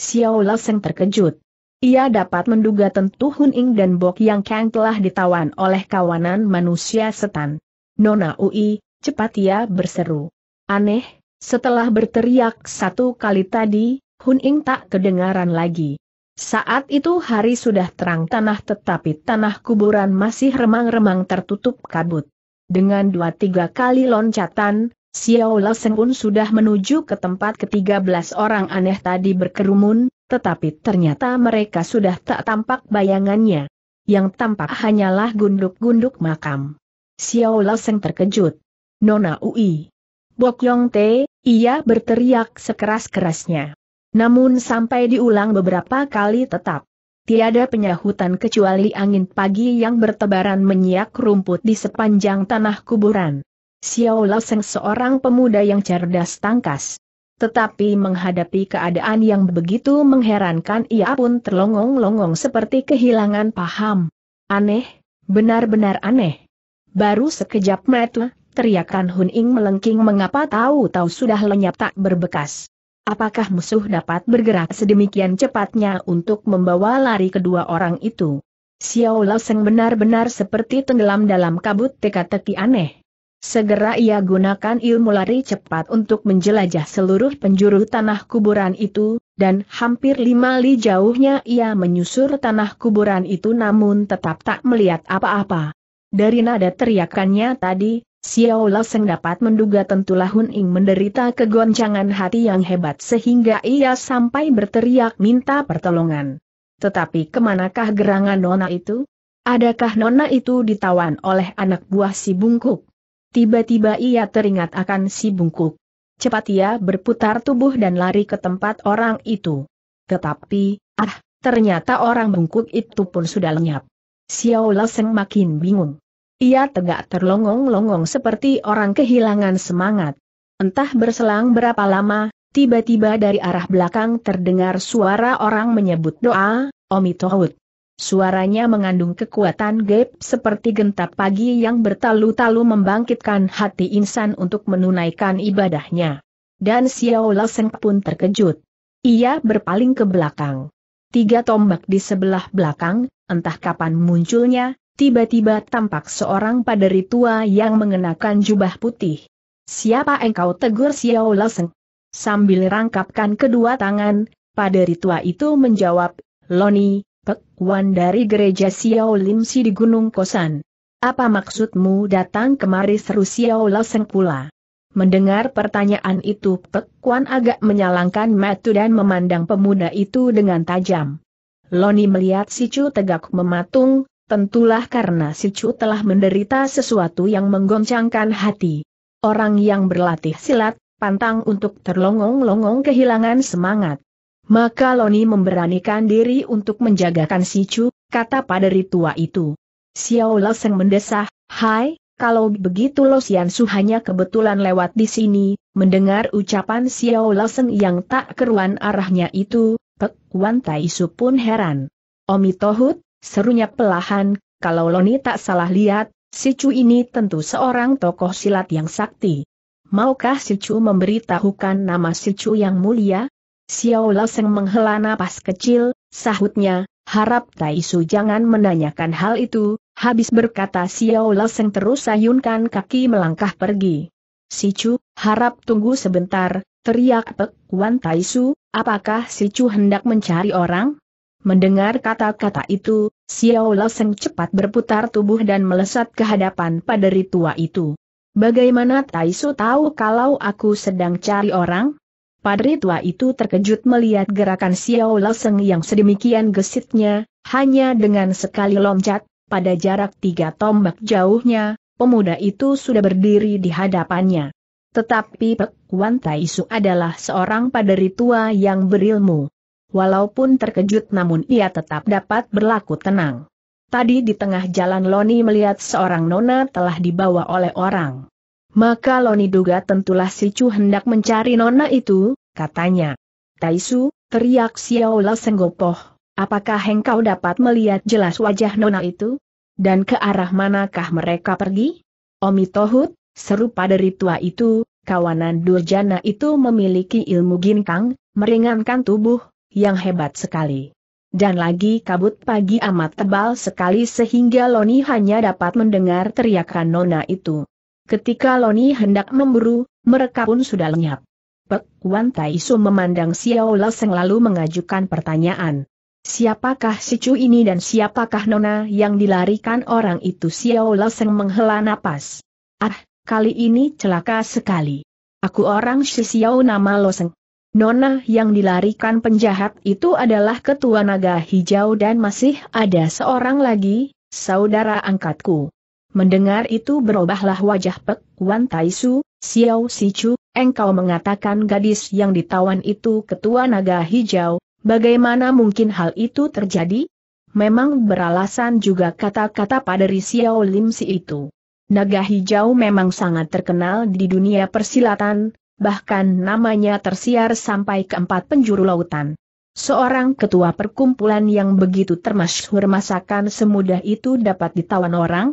Xiao Seng terkejut. Ia dapat menduga tentu Hun Ing dan Bok Yang Kang telah ditawan oleh kawanan manusia setan. Nona Ui, cepat ia berseru. Aneh, setelah berteriak satu kali tadi, Hun Ing tak kedengaran lagi. Saat itu hari sudah terang tanah tetapi tanah kuburan masih remang-remang tertutup kabut. Dengan dua tiga kali loncatan, Xiao Leseng pun sudah menuju ke tempat ketiga belas orang aneh tadi berkerumun, tetapi ternyata mereka sudah tak tampak bayangannya. Yang tampak hanyalah gunduk-gunduk makam. Xiao Leseng terkejut. Nona Ui. Bok Yong Te, ia berteriak sekeras-kerasnya. Namun sampai diulang beberapa kali tetap tiada penyahutan kecuali angin pagi yang bertebaran menyiak rumput di sepanjang tanah kuburan. Xiao Seng seorang pemuda yang cerdas tangkas. Tetapi menghadapi keadaan yang begitu mengherankan ia pun terlongong-longong seperti kehilangan paham. Aneh, benar-benar aneh. Baru sekejap mata, teriakan Hun Ing melengking mengapa tahu-tahu sudah lenyap tak berbekas apakah musuh dapat bergerak sedemikian cepatnya untuk membawa lari kedua orang itu. Xiao Lao Seng benar-benar seperti tenggelam dalam kabut teka-teki aneh. Segera ia gunakan ilmu lari cepat untuk menjelajah seluruh penjuru tanah kuburan itu, dan hampir lima li jauhnya ia menyusur tanah kuburan itu namun tetap tak melihat apa-apa. Dari nada teriakannya tadi, Xiao Laseng dapat menduga tentulah Hun Ing menderita kegoncangan hati yang hebat sehingga ia sampai berteriak minta pertolongan. Tetapi kemanakah gerangan Nona itu? Adakah Nona itu ditawan oleh anak buah si bungkuk? Tiba-tiba ia teringat akan si bungkuk. Cepat ia berputar tubuh dan lari ke tempat orang itu. Tetapi, ah, ternyata orang bungkuk itu pun sudah lenyap. Xiao Laseng makin bingung. Ia tegak terlongong-longong seperti orang kehilangan semangat. Entah berselang berapa lama, tiba-tiba dari arah belakang terdengar suara orang menyebut doa, Omitohut. Suaranya mengandung kekuatan gap seperti gentap pagi yang bertalu-talu membangkitkan hati insan untuk menunaikan ibadahnya. Dan Xiao Laseng pun terkejut. Ia berpaling ke belakang. Tiga tombak di sebelah belakang, entah kapan munculnya, tiba-tiba tampak seorang paderi tua yang mengenakan jubah putih. Siapa engkau tegur Xiao Laseng? Sambil rangkapkan kedua tangan, paderi tua itu menjawab, Loni, pekuan dari gereja Xiao Lim Si di Gunung Kosan. Apa maksudmu datang kemari seru Xiao Laseng pula? Mendengar pertanyaan itu Pekuan agak menyalangkan mata dan memandang pemuda itu dengan tajam. Loni melihat si Cu tegak mematung, Tentulah karena si Chu telah menderita sesuatu yang menggoncangkan hati. Orang yang berlatih silat, pantang untuk terlongong-longong kehilangan semangat. Maka Loni memberanikan diri untuk menjagakan si Chu, kata paderi tua itu. Xiao Loseng mendesah, Hai, kalau begitu Lo Sian Su hanya kebetulan lewat di sini, mendengar ucapan Xiao Loseng yang tak keruan arahnya itu, Pek Wan Tai Su pun heran. Omi Tohut, Serunya pelahan, kalau Loni tak salah lihat, si Chu ini tentu seorang tokoh silat yang sakti. Maukah si Chu memberitahukan nama si Chu yang mulia? Xiao Seng menghela napas kecil, sahutnya, harap Tai Su jangan menanyakan hal itu, habis berkata Xiao Seng terus sayunkan kaki melangkah pergi. Si Chu, harap tunggu sebentar, teriak Pek Wan Tai Su, apakah si Chu hendak mencari orang? Mendengar kata-kata itu, Xiao Seng cepat berputar tubuh dan melesat ke hadapan pada tua itu. Bagaimana Taisu tahu kalau aku sedang cari orang? Padri tua itu terkejut melihat gerakan Xiao Seng yang sedemikian gesitnya, hanya dengan sekali loncat, pada jarak tiga tombak jauhnya, pemuda itu sudah berdiri di hadapannya. Tetapi Pek Tai Taisu adalah seorang Padri tua yang berilmu walaupun terkejut namun ia tetap dapat berlaku tenang. Tadi di tengah jalan Loni melihat seorang nona telah dibawa oleh orang. Maka Loni duga tentulah si Chu hendak mencari nona itu, katanya. Taisu, teriak Xiao La Senggopoh, apakah engkau dapat melihat jelas wajah nona itu? Dan ke arah manakah mereka pergi? Omi Tohut, serupa dari tua itu, kawanan Durjana itu memiliki ilmu ginkang, meringankan tubuh, yang hebat sekali. Dan lagi kabut pagi amat tebal sekali sehingga Loni hanya dapat mendengar teriakan Nona itu. Ketika Loni hendak memburu, mereka pun sudah lenyap. Pek Wan Su memandang Xiao Leseng lalu mengajukan pertanyaan. Siapakah si Chu ini dan siapakah Nona yang dilarikan orang itu Xiao Leseng menghela napas. Ah, kali ini celaka sekali. Aku orang si Xiao nama Loseng. Nona yang dilarikan penjahat itu adalah ketua naga hijau dan masih ada seorang lagi, saudara angkatku. Mendengar itu berubahlah wajah Pek Wan Taisu, Xiao Sichu, engkau mengatakan gadis yang ditawan itu ketua naga hijau, bagaimana mungkin hal itu terjadi? Memang beralasan juga kata-kata pada Xiao Lim si itu. Naga hijau memang sangat terkenal di dunia persilatan, bahkan namanya tersiar sampai ke empat penjuru lautan. Seorang ketua perkumpulan yang begitu termasyhur masakan semudah itu dapat ditawan orang?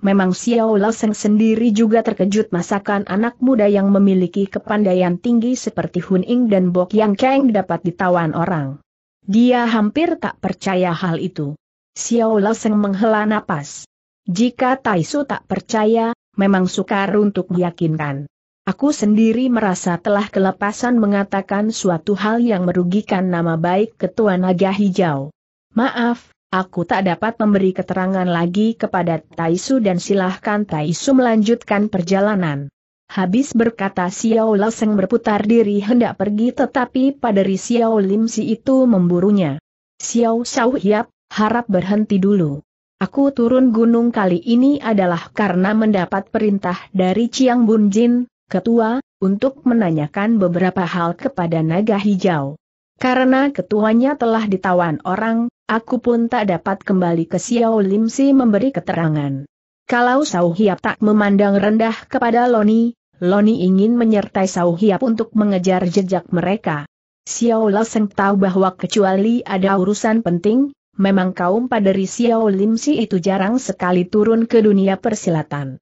Memang Xiao Laoseng sendiri juga terkejut masakan anak muda yang memiliki kepandaian tinggi seperti Hun Ing dan Bok Yang Kang dapat ditawan orang. Dia hampir tak percaya hal itu. Xiao Laoseng menghela napas. Jika Tai Su tak percaya, memang sukar untuk meyakinkan. Aku sendiri merasa telah kelepasan mengatakan suatu hal yang merugikan nama baik Ketua Naga Hijau. Maaf, aku tak dapat memberi keterangan lagi kepada Taisu dan silahkan Taisu melanjutkan perjalanan. Habis berkata Xiao Seng berputar diri hendak pergi tetapi pada Xiao Lim si itu memburunya. Xiao Xiao Hiap, harap berhenti dulu. Aku turun gunung kali ini adalah karena mendapat perintah dari Chiang Bun Jin, ketua, untuk menanyakan beberapa hal kepada naga hijau. Karena ketuanya telah ditawan orang, aku pun tak dapat kembali ke Xiao Lim Si memberi keterangan. Kalau Sau Hiap tak memandang rendah kepada Loni, Loni ingin menyertai Sau Hiap untuk mengejar jejak mereka. Xiao Lao tahu bahwa kecuali ada urusan penting, memang kaum paderi Xiao Lim itu jarang sekali turun ke dunia persilatan.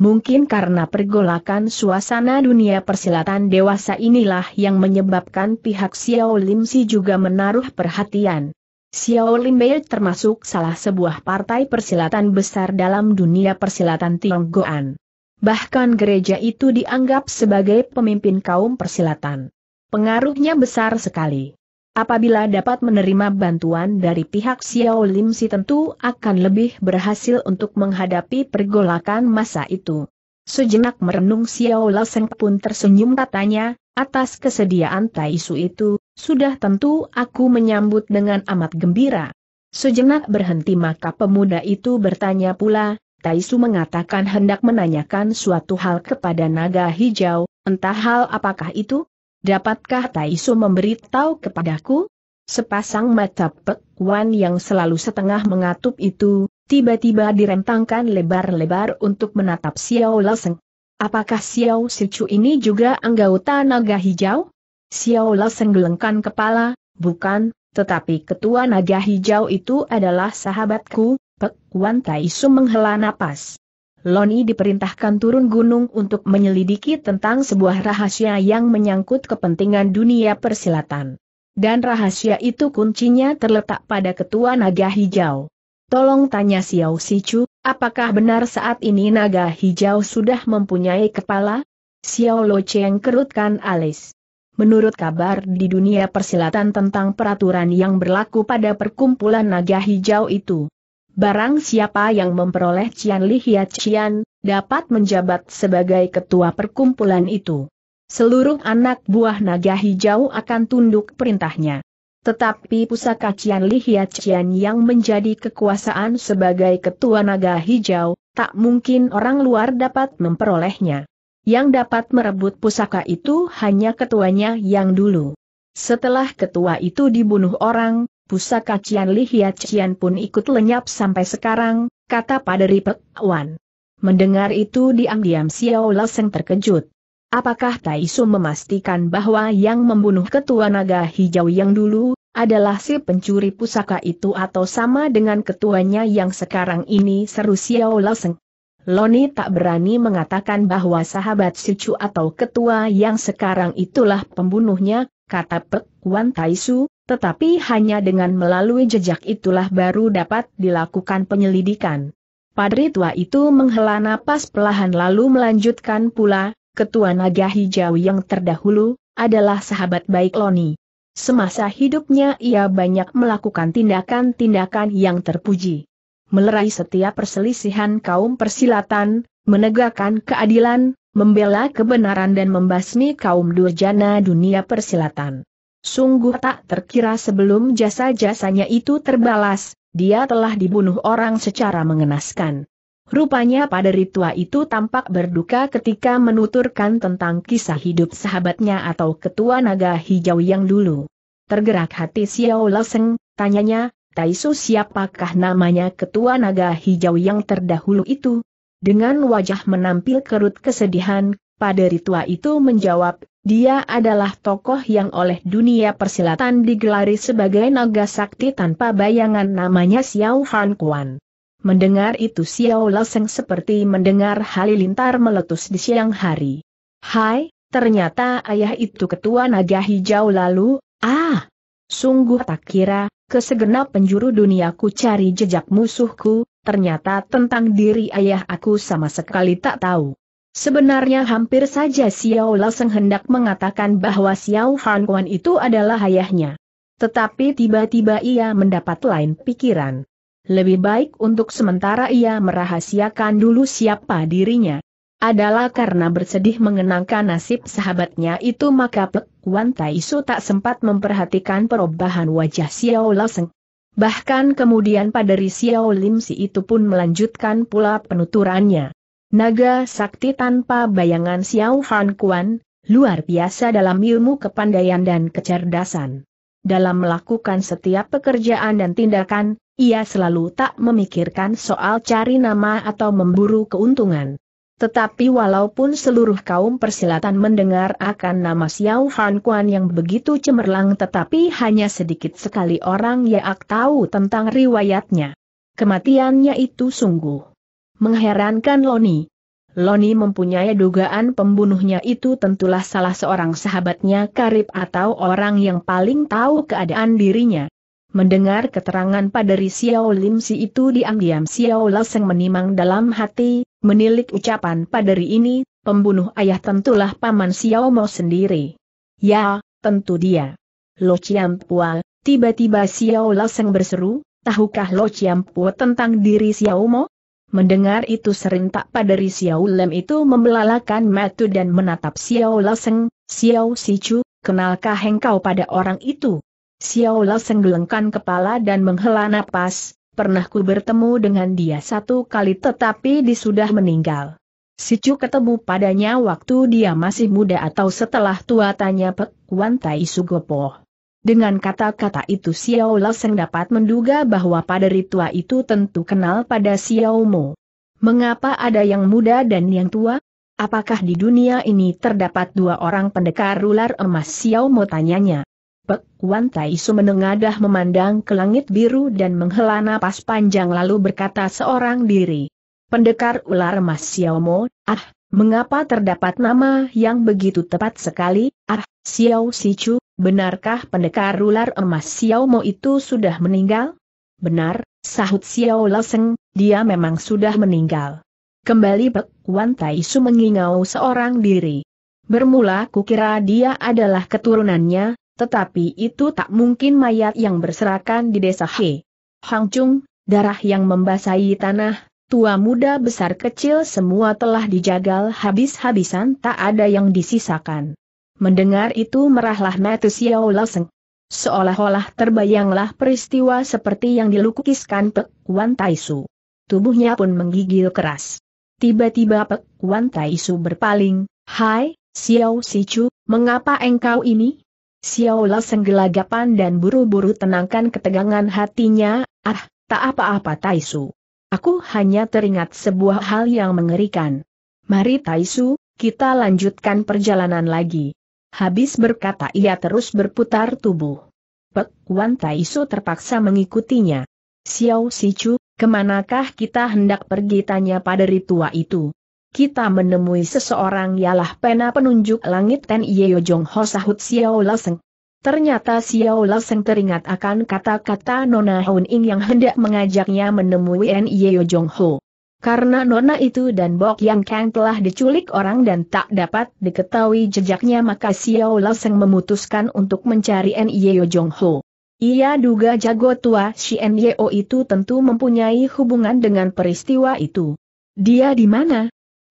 Mungkin karena pergolakan suasana dunia persilatan dewasa inilah yang menyebabkan pihak Xiao Lim Si juga menaruh perhatian. Xiao Lim Bei termasuk salah sebuah partai persilatan besar dalam dunia persilatan Tionggoan. Bahkan gereja itu dianggap sebagai pemimpin kaum persilatan. Pengaruhnya besar sekali. Apabila dapat menerima bantuan dari pihak Xiao Lim Si tentu akan lebih berhasil untuk menghadapi pergolakan masa itu. Sejenak merenung Xiao Laseng pun tersenyum katanya, atas kesediaan Tai Su itu, sudah tentu aku menyambut dengan amat gembira. Sejenak berhenti maka pemuda itu bertanya pula, Tai Su mengatakan hendak menanyakan suatu hal kepada naga hijau, entah hal apakah itu? Dapatkah Taisu memberitahu kepadaku? Sepasang mata Pek yang selalu setengah mengatup itu, tiba-tiba direntangkan lebar-lebar untuk menatap Xiao Laseng. Apakah Xiao Sichu ini juga anggota naga hijau? Xiao Laseng gelengkan kepala, bukan, tetapi ketua naga hijau itu adalah sahabatku, Pek Wan Taisu menghela napas. Loni diperintahkan turun gunung untuk menyelidiki tentang sebuah rahasia yang menyangkut kepentingan dunia persilatan. Dan rahasia itu kuncinya terletak pada ketua naga hijau. Tolong tanya Xiao Sichu, apakah benar saat ini naga hijau sudah mempunyai kepala? Xiao Lo Cheng kerutkan alis. Menurut kabar di dunia persilatan tentang peraturan yang berlaku pada perkumpulan naga hijau itu, Barang siapa yang memperoleh Cian Li Hia Cian, dapat menjabat sebagai ketua perkumpulan itu. Seluruh anak buah naga hijau akan tunduk perintahnya. Tetapi pusaka Cian Li Hia Cian yang menjadi kekuasaan sebagai ketua naga hijau, tak mungkin orang luar dapat memperolehnya. Yang dapat merebut pusaka itu hanya ketuanya yang dulu. Setelah ketua itu dibunuh orang, pusaka Cian Lihia Cian pun ikut lenyap sampai sekarang, kata Paderi Pek Wan. Mendengar itu diam-diam Xiao Laseng terkejut. Apakah Tai Su memastikan bahwa yang membunuh ketua naga hijau yang dulu, adalah si pencuri pusaka itu atau sama dengan ketuanya yang sekarang ini seru Xiao Laseng. Loni tak berani mengatakan bahwa sahabat Sucu atau ketua yang sekarang itulah pembunuhnya, kata Pek Wan Taisu, tetapi hanya dengan melalui jejak itulah baru dapat dilakukan penyelidikan. Padri tua itu menghela napas pelahan lalu melanjutkan pula, ketua naga hijau yang terdahulu, adalah sahabat baik Loni. Semasa hidupnya ia banyak melakukan tindakan-tindakan yang terpuji melerai setiap perselisihan kaum persilatan, menegakkan keadilan, membela kebenaran dan membasmi kaum durjana dunia persilatan. Sungguh tak terkira sebelum jasa-jasanya itu terbalas, dia telah dibunuh orang secara mengenaskan. Rupanya pada ritua itu tampak berduka ketika menuturkan tentang kisah hidup sahabatnya atau ketua naga hijau yang dulu. Tergerak hati Xiao Leseng, tanyanya, Taisu siapakah namanya ketua naga hijau yang terdahulu itu? Dengan wajah menampil kerut kesedihan, pada ritual itu menjawab, dia adalah tokoh yang oleh dunia persilatan digelari sebagai naga sakti tanpa bayangan namanya Xiao Han Kuan. Mendengar itu Xiao Leseng seperti mendengar halilintar meletus di siang hari. Hai, ternyata ayah itu ketua naga hijau lalu, ah! Sungguh tak kira, ke segenap penjuru ku cari jejak musuhku, ternyata tentang diri ayah aku sama sekali tak tahu. Sebenarnya hampir saja Xiao Laseng hendak mengatakan bahwa Xiao Han Kuan itu adalah ayahnya. Tetapi tiba-tiba ia mendapat lain pikiran. Lebih baik untuk sementara ia merahasiakan dulu siapa dirinya adalah karena bersedih mengenangkan nasib sahabatnya itu maka Pek Wan Tai Su tak sempat memperhatikan perubahan wajah Xiao Lao Bahkan kemudian pada Xiao Lim Si itu pun melanjutkan pula penuturannya. Naga sakti tanpa bayangan Xiao Han Kuan, luar biasa dalam ilmu kepandaian dan kecerdasan. Dalam melakukan setiap pekerjaan dan tindakan, ia selalu tak memikirkan soal cari nama atau memburu keuntungan. Tetapi walaupun seluruh kaum persilatan mendengar akan nama Xiao Han Kuan yang begitu cemerlang tetapi hanya sedikit sekali orang yang tahu tentang riwayatnya. Kematiannya itu sungguh mengherankan Loni. Loni mempunyai dugaan pembunuhnya itu tentulah salah seorang sahabatnya karib atau orang yang paling tahu keadaan dirinya. Mendengar keterangan pada Xiao Lim Si itu diam-diam Xiao Leseng menimang dalam hati, Menilik ucapan paderi ini, pembunuh ayah tentulah paman Xiao Mo sendiri. Ya, tentu dia. Lo Pua, tiba-tiba Xiao Laseng berseru, tahukah Lo Pua tentang diri Xiao Mo? Mendengar itu serentak paderi Xiao Lem itu membelalakan mata dan menatap Xiao Laseng, Xiao Si Chu, kenalkah engkau pada orang itu? Xiao Laseng gelengkan kepala dan menghela napas, pernah ku bertemu dengan dia satu kali tetapi dia sudah meninggal. Chu ketemu padanya waktu dia masih muda atau setelah tua tanya Pek Kuan Tai Sugopo. Dengan kata-kata itu Xiao Laseng dapat menduga bahwa pada tua itu tentu kenal pada Xiao Mo. Mengapa ada yang muda dan yang tua? Apakah di dunia ini terdapat dua orang pendekar ular emas Xiao Mo tanyanya? Pek Kuan Tai Su menengadah memandang ke langit biru dan menghela napas panjang lalu berkata seorang diri. Pendekar ular Mas Xiaomo, ah, mengapa terdapat nama yang begitu tepat sekali, ah, Xiao Sichu, benarkah pendekar ular emas Xiaomo itu sudah meninggal? Benar, sahut Xiao Laseng, dia memang sudah meninggal. Kembali Pek Kuan Tai Su mengingau seorang diri. Bermula kukira dia adalah keturunannya, tetapi itu tak mungkin mayat yang berserakan di desa He. Hang Chung, darah yang membasahi tanah, tua muda besar kecil semua telah dijagal habis-habisan tak ada yang disisakan. Mendengar itu merahlah Matu Xiao Laseng. Seolah-olah terbayanglah peristiwa seperti yang dilukiskan Pek Wan Taisu. Tubuhnya pun menggigil keras. Tiba-tiba Pek Wan Taisu berpaling, Hai, Xiao Chu, mengapa engkau ini? Xiaola senggelagapan dan buru-buru tenangkan ketegangan hatinya, ah, tak apa-apa Taisu. Aku hanya teringat sebuah hal yang mengerikan. Mari Taisu, kita lanjutkan perjalanan lagi. Habis berkata ia terus berputar tubuh. Pek Wan Taisu terpaksa mengikutinya. Xiao Sichu, kemanakah kita hendak pergi tanya pada ritua itu? kita menemui seseorang ialah pena penunjuk langit Ten Yeo Jong Ho sahut Xiao Laseng. Ternyata Xiao Laseng teringat akan kata-kata Nona Hun Ing yang hendak mengajaknya menemui Ten Yeo Jong Ho. Karena Nona itu dan Bok Yang Kang telah diculik orang dan tak dapat diketahui jejaknya maka Xiao Laseng memutuskan untuk mencari Ten Yeo Jong Ho. Ia duga jago tua si N Yeo itu tentu mempunyai hubungan dengan peristiwa itu. Dia di mana?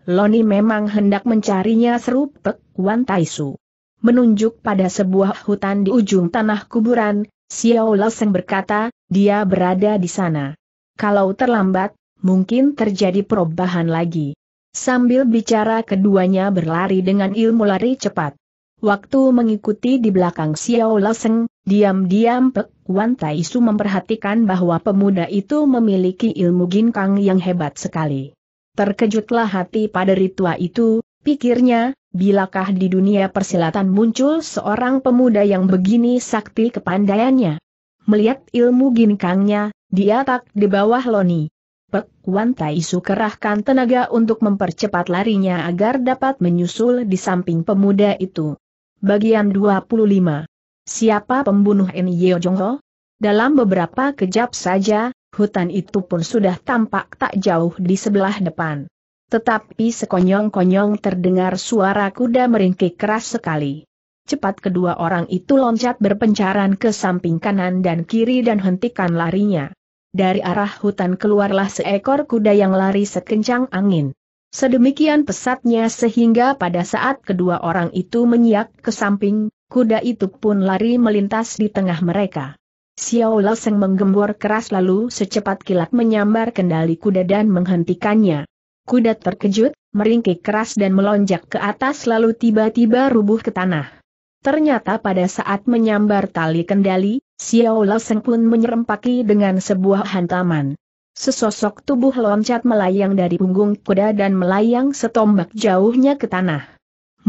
Loni memang hendak mencarinya seru Pek Wan Taisu. Menunjuk pada sebuah hutan di ujung tanah kuburan, Xiao Laseng berkata, dia berada di sana. Kalau terlambat, mungkin terjadi perubahan lagi. Sambil bicara keduanya berlari dengan ilmu lari cepat. Waktu mengikuti di belakang Xiao Laseng, diam-diam Pek Wan Taisu memperhatikan bahwa pemuda itu memiliki ilmu ginkang yang hebat sekali. Terkejutlah hati pada tua itu, pikirnya, bilakah di dunia persilatan muncul seorang pemuda yang begini sakti kepandaiannya. Melihat ilmu ginkangnya, dia tak di bawah Loni. Pek Wan Tai Su kerahkan tenaga untuk mempercepat larinya agar dapat menyusul di samping pemuda itu. Bagian 25. Siapa pembunuh Nyeo Jongho? Jong Ho? Dalam beberapa kejap saja, Hutan itu pun sudah tampak tak jauh di sebelah depan. Tetapi sekonyong-konyong terdengar suara kuda meringkik keras sekali. Cepat kedua orang itu loncat berpencaran ke samping kanan dan kiri dan hentikan larinya. Dari arah hutan keluarlah seekor kuda yang lari sekencang angin. Sedemikian pesatnya sehingga pada saat kedua orang itu menyiak ke samping, kuda itu pun lari melintas di tengah mereka. Xiao Seng menggembur keras lalu secepat kilat menyambar kendali kuda dan menghentikannya. Kuda terkejut, meringkik keras dan melonjak ke atas lalu tiba-tiba rubuh ke tanah. Ternyata pada saat menyambar tali kendali, Xiao Seng pun menyerempaki dengan sebuah hantaman. Sesosok tubuh loncat melayang dari punggung kuda dan melayang setombak jauhnya ke tanah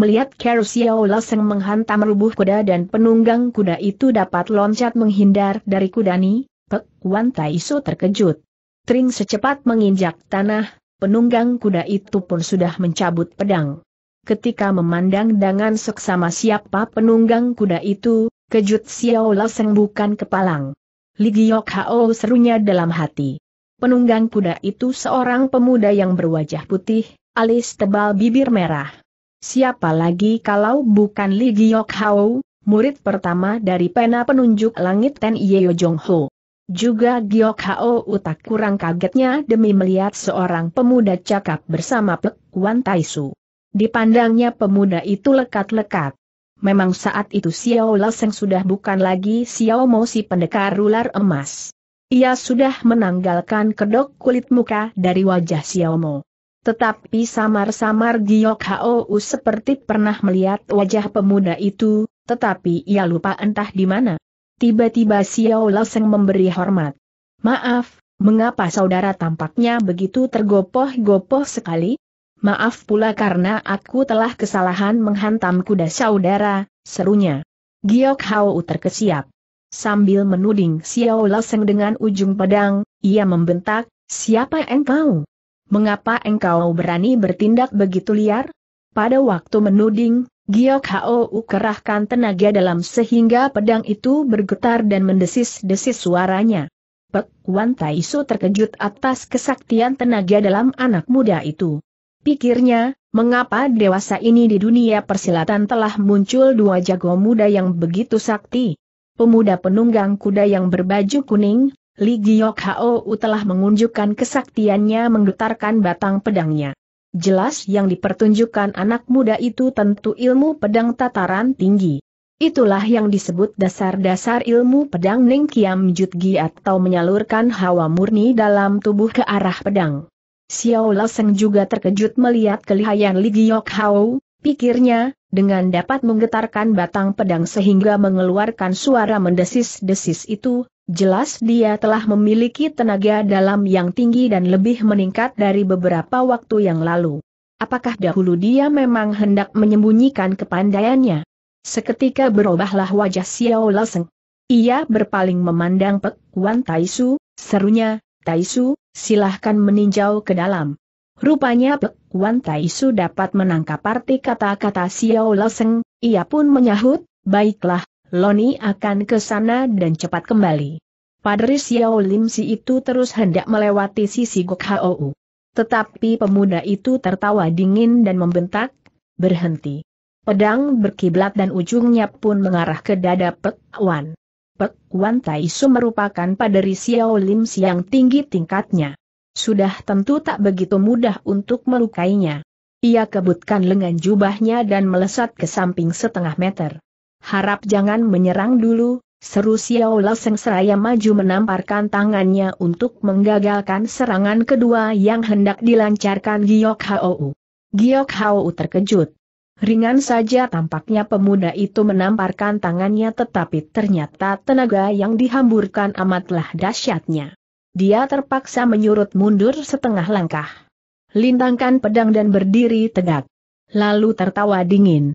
melihat Xiao Laseng menghantam rubuh kuda dan penunggang kuda itu dapat loncat menghindar dari kudani, Pek Wan Taiso terkejut. Tring secepat menginjak tanah, penunggang kuda itu pun sudah mencabut pedang. Ketika memandang dengan seksama siapa penunggang kuda itu, kejut Xiao Laseng bukan kepalang. Ligiok Hao serunya dalam hati. Penunggang kuda itu seorang pemuda yang berwajah putih, alis tebal bibir merah. Siapa lagi kalau bukan Li Giok Hao, murid pertama dari pena penunjuk langit Ten Yeo Jong Ho. Juga Giok Hao utak kurang kagetnya demi melihat seorang pemuda cakap bersama Pek Wan Taisu. Dipandangnya pemuda itu lekat-lekat. Memang saat itu Xiao Seng sudah bukan lagi Xiao Mo si pendekar ular emas. Ia sudah menanggalkan kedok kulit muka dari wajah Xiao Mo. Tetapi samar-samar Giok Hou seperti pernah melihat wajah pemuda itu, tetapi ia lupa entah di mana. Tiba-tiba Xiao Laseng memberi hormat. Maaf, mengapa saudara tampaknya begitu tergopoh-gopoh sekali? Maaf pula karena aku telah kesalahan menghantam kuda saudara, serunya. Giok Hau terkesiap. Sambil menuding Xiao Laseng dengan ujung pedang, ia membentak, siapa engkau? mengapa engkau berani bertindak begitu liar? Pada waktu menuding, Giok Hao kerahkan tenaga dalam sehingga pedang itu bergetar dan mendesis-desis suaranya. Pek Wan terkejut atas kesaktian tenaga dalam anak muda itu. Pikirnya, mengapa dewasa ini di dunia persilatan telah muncul dua jago muda yang begitu sakti? Pemuda penunggang kuda yang berbaju kuning, Li Giok Hou telah mengunjukkan kesaktiannya menggetarkan batang pedangnya. Jelas yang dipertunjukkan anak muda itu tentu ilmu pedang tataran tinggi. Itulah yang disebut dasar-dasar ilmu pedang Ning Kiam Jut Gi atau menyalurkan hawa murni dalam tubuh ke arah pedang. Xiao Laseng juga terkejut melihat kelihayan Li Giok Hao, pikirnya, dengan dapat menggetarkan batang pedang sehingga mengeluarkan suara mendesis-desis itu, jelas dia telah memiliki tenaga dalam yang tinggi dan lebih meningkat dari beberapa waktu yang lalu. Apakah dahulu dia memang hendak menyembunyikan kepandaiannya? Seketika berubahlah wajah Xiao Laseng. Ia berpaling memandang Pek Wan Taisu, serunya, Taisu, silahkan meninjau ke dalam. Rupanya Pek Kuan Tai Su dapat menangkap arti kata-kata Xiao Loseng, ia pun menyahut, baiklah, Loni akan ke sana dan cepat kembali. Padri Xiao Lim Si itu terus hendak melewati sisi Gok Hou. Tetapi pemuda itu tertawa dingin dan membentak, berhenti. Pedang berkiblat dan ujungnya pun mengarah ke dada Pek Kuan. Pek Kuan Tai Su merupakan padri Xiao Lim Si yang tinggi tingkatnya sudah tentu tak begitu mudah untuk melukainya. Ia kebutkan lengan jubahnya dan melesat ke samping setengah meter. Harap jangan menyerang dulu, seru Xiao Leseng seraya maju menamparkan tangannya untuk menggagalkan serangan kedua yang hendak dilancarkan Giok Hou. Giok U terkejut. Ringan saja tampaknya pemuda itu menamparkan tangannya tetapi ternyata tenaga yang dihamburkan amatlah dahsyatnya. Dia terpaksa menyurut mundur setengah langkah. Lintangkan pedang dan berdiri tegak. Lalu tertawa dingin.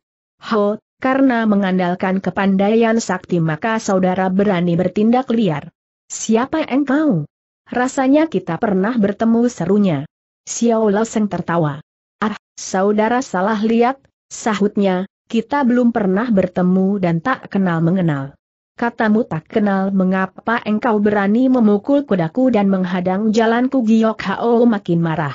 Ho, karena mengandalkan kepandaian sakti maka saudara berani bertindak liar. Siapa engkau? Rasanya kita pernah bertemu serunya. Xiao Seng tertawa. Ah, saudara salah lihat, sahutnya, kita belum pernah bertemu dan tak kenal mengenal. Katamu tak kenal mengapa engkau berani memukul kudaku dan menghadang jalanku Giyok Hao makin marah.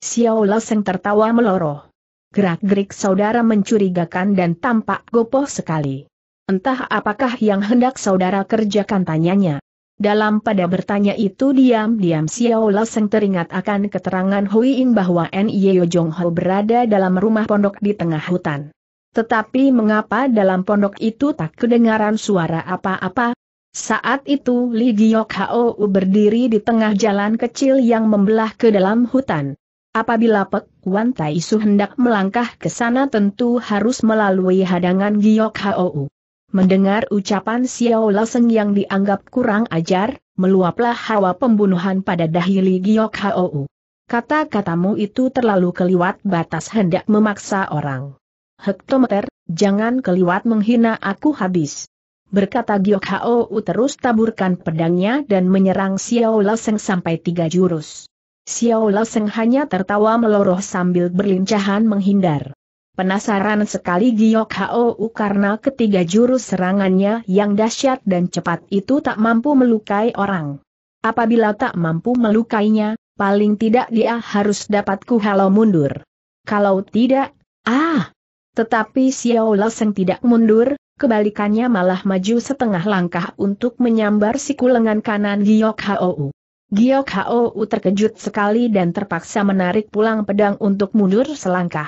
Xiao Seng tertawa meloroh. Gerak-gerik saudara mencurigakan dan tampak gopoh sekali. Entah apakah yang hendak saudara kerjakan tanyanya. Dalam pada bertanya itu diam-diam Xiao Seng teringat akan keterangan Hui Ying bahwa N.Y. Jong Ho berada dalam rumah pondok di tengah hutan. Tetapi mengapa dalam pondok itu tak kedengaran suara apa-apa? Saat itu Li Giok Hou berdiri di tengah jalan kecil yang membelah ke dalam hutan. Apabila Pek Wan Tai Su hendak melangkah ke sana tentu harus melalui hadangan Giok Hou. Mendengar ucapan Xiao Laseng yang dianggap kurang ajar, meluaplah hawa pembunuhan pada dahi Li Giok Hou. Kata-katamu itu terlalu keliwat batas hendak memaksa orang. Hektometer, jangan keliwat menghina aku habis. Berkata Giok Hao terus taburkan pedangnya dan menyerang Xiao Seng sampai tiga jurus. Xiao Seng hanya tertawa meloroh sambil berlincahan menghindar. Penasaran sekali Giok Hao karena ketiga jurus serangannya yang dahsyat dan cepat itu tak mampu melukai orang. Apabila tak mampu melukainya, paling tidak dia harus dapatku halau mundur. Kalau tidak, ah, tetapi Xiao Leseng tidak mundur, kebalikannya malah maju setengah langkah untuk menyambar siku lengan kanan Giok Hou. Giok Hou terkejut sekali dan terpaksa menarik pulang pedang untuk mundur selangkah.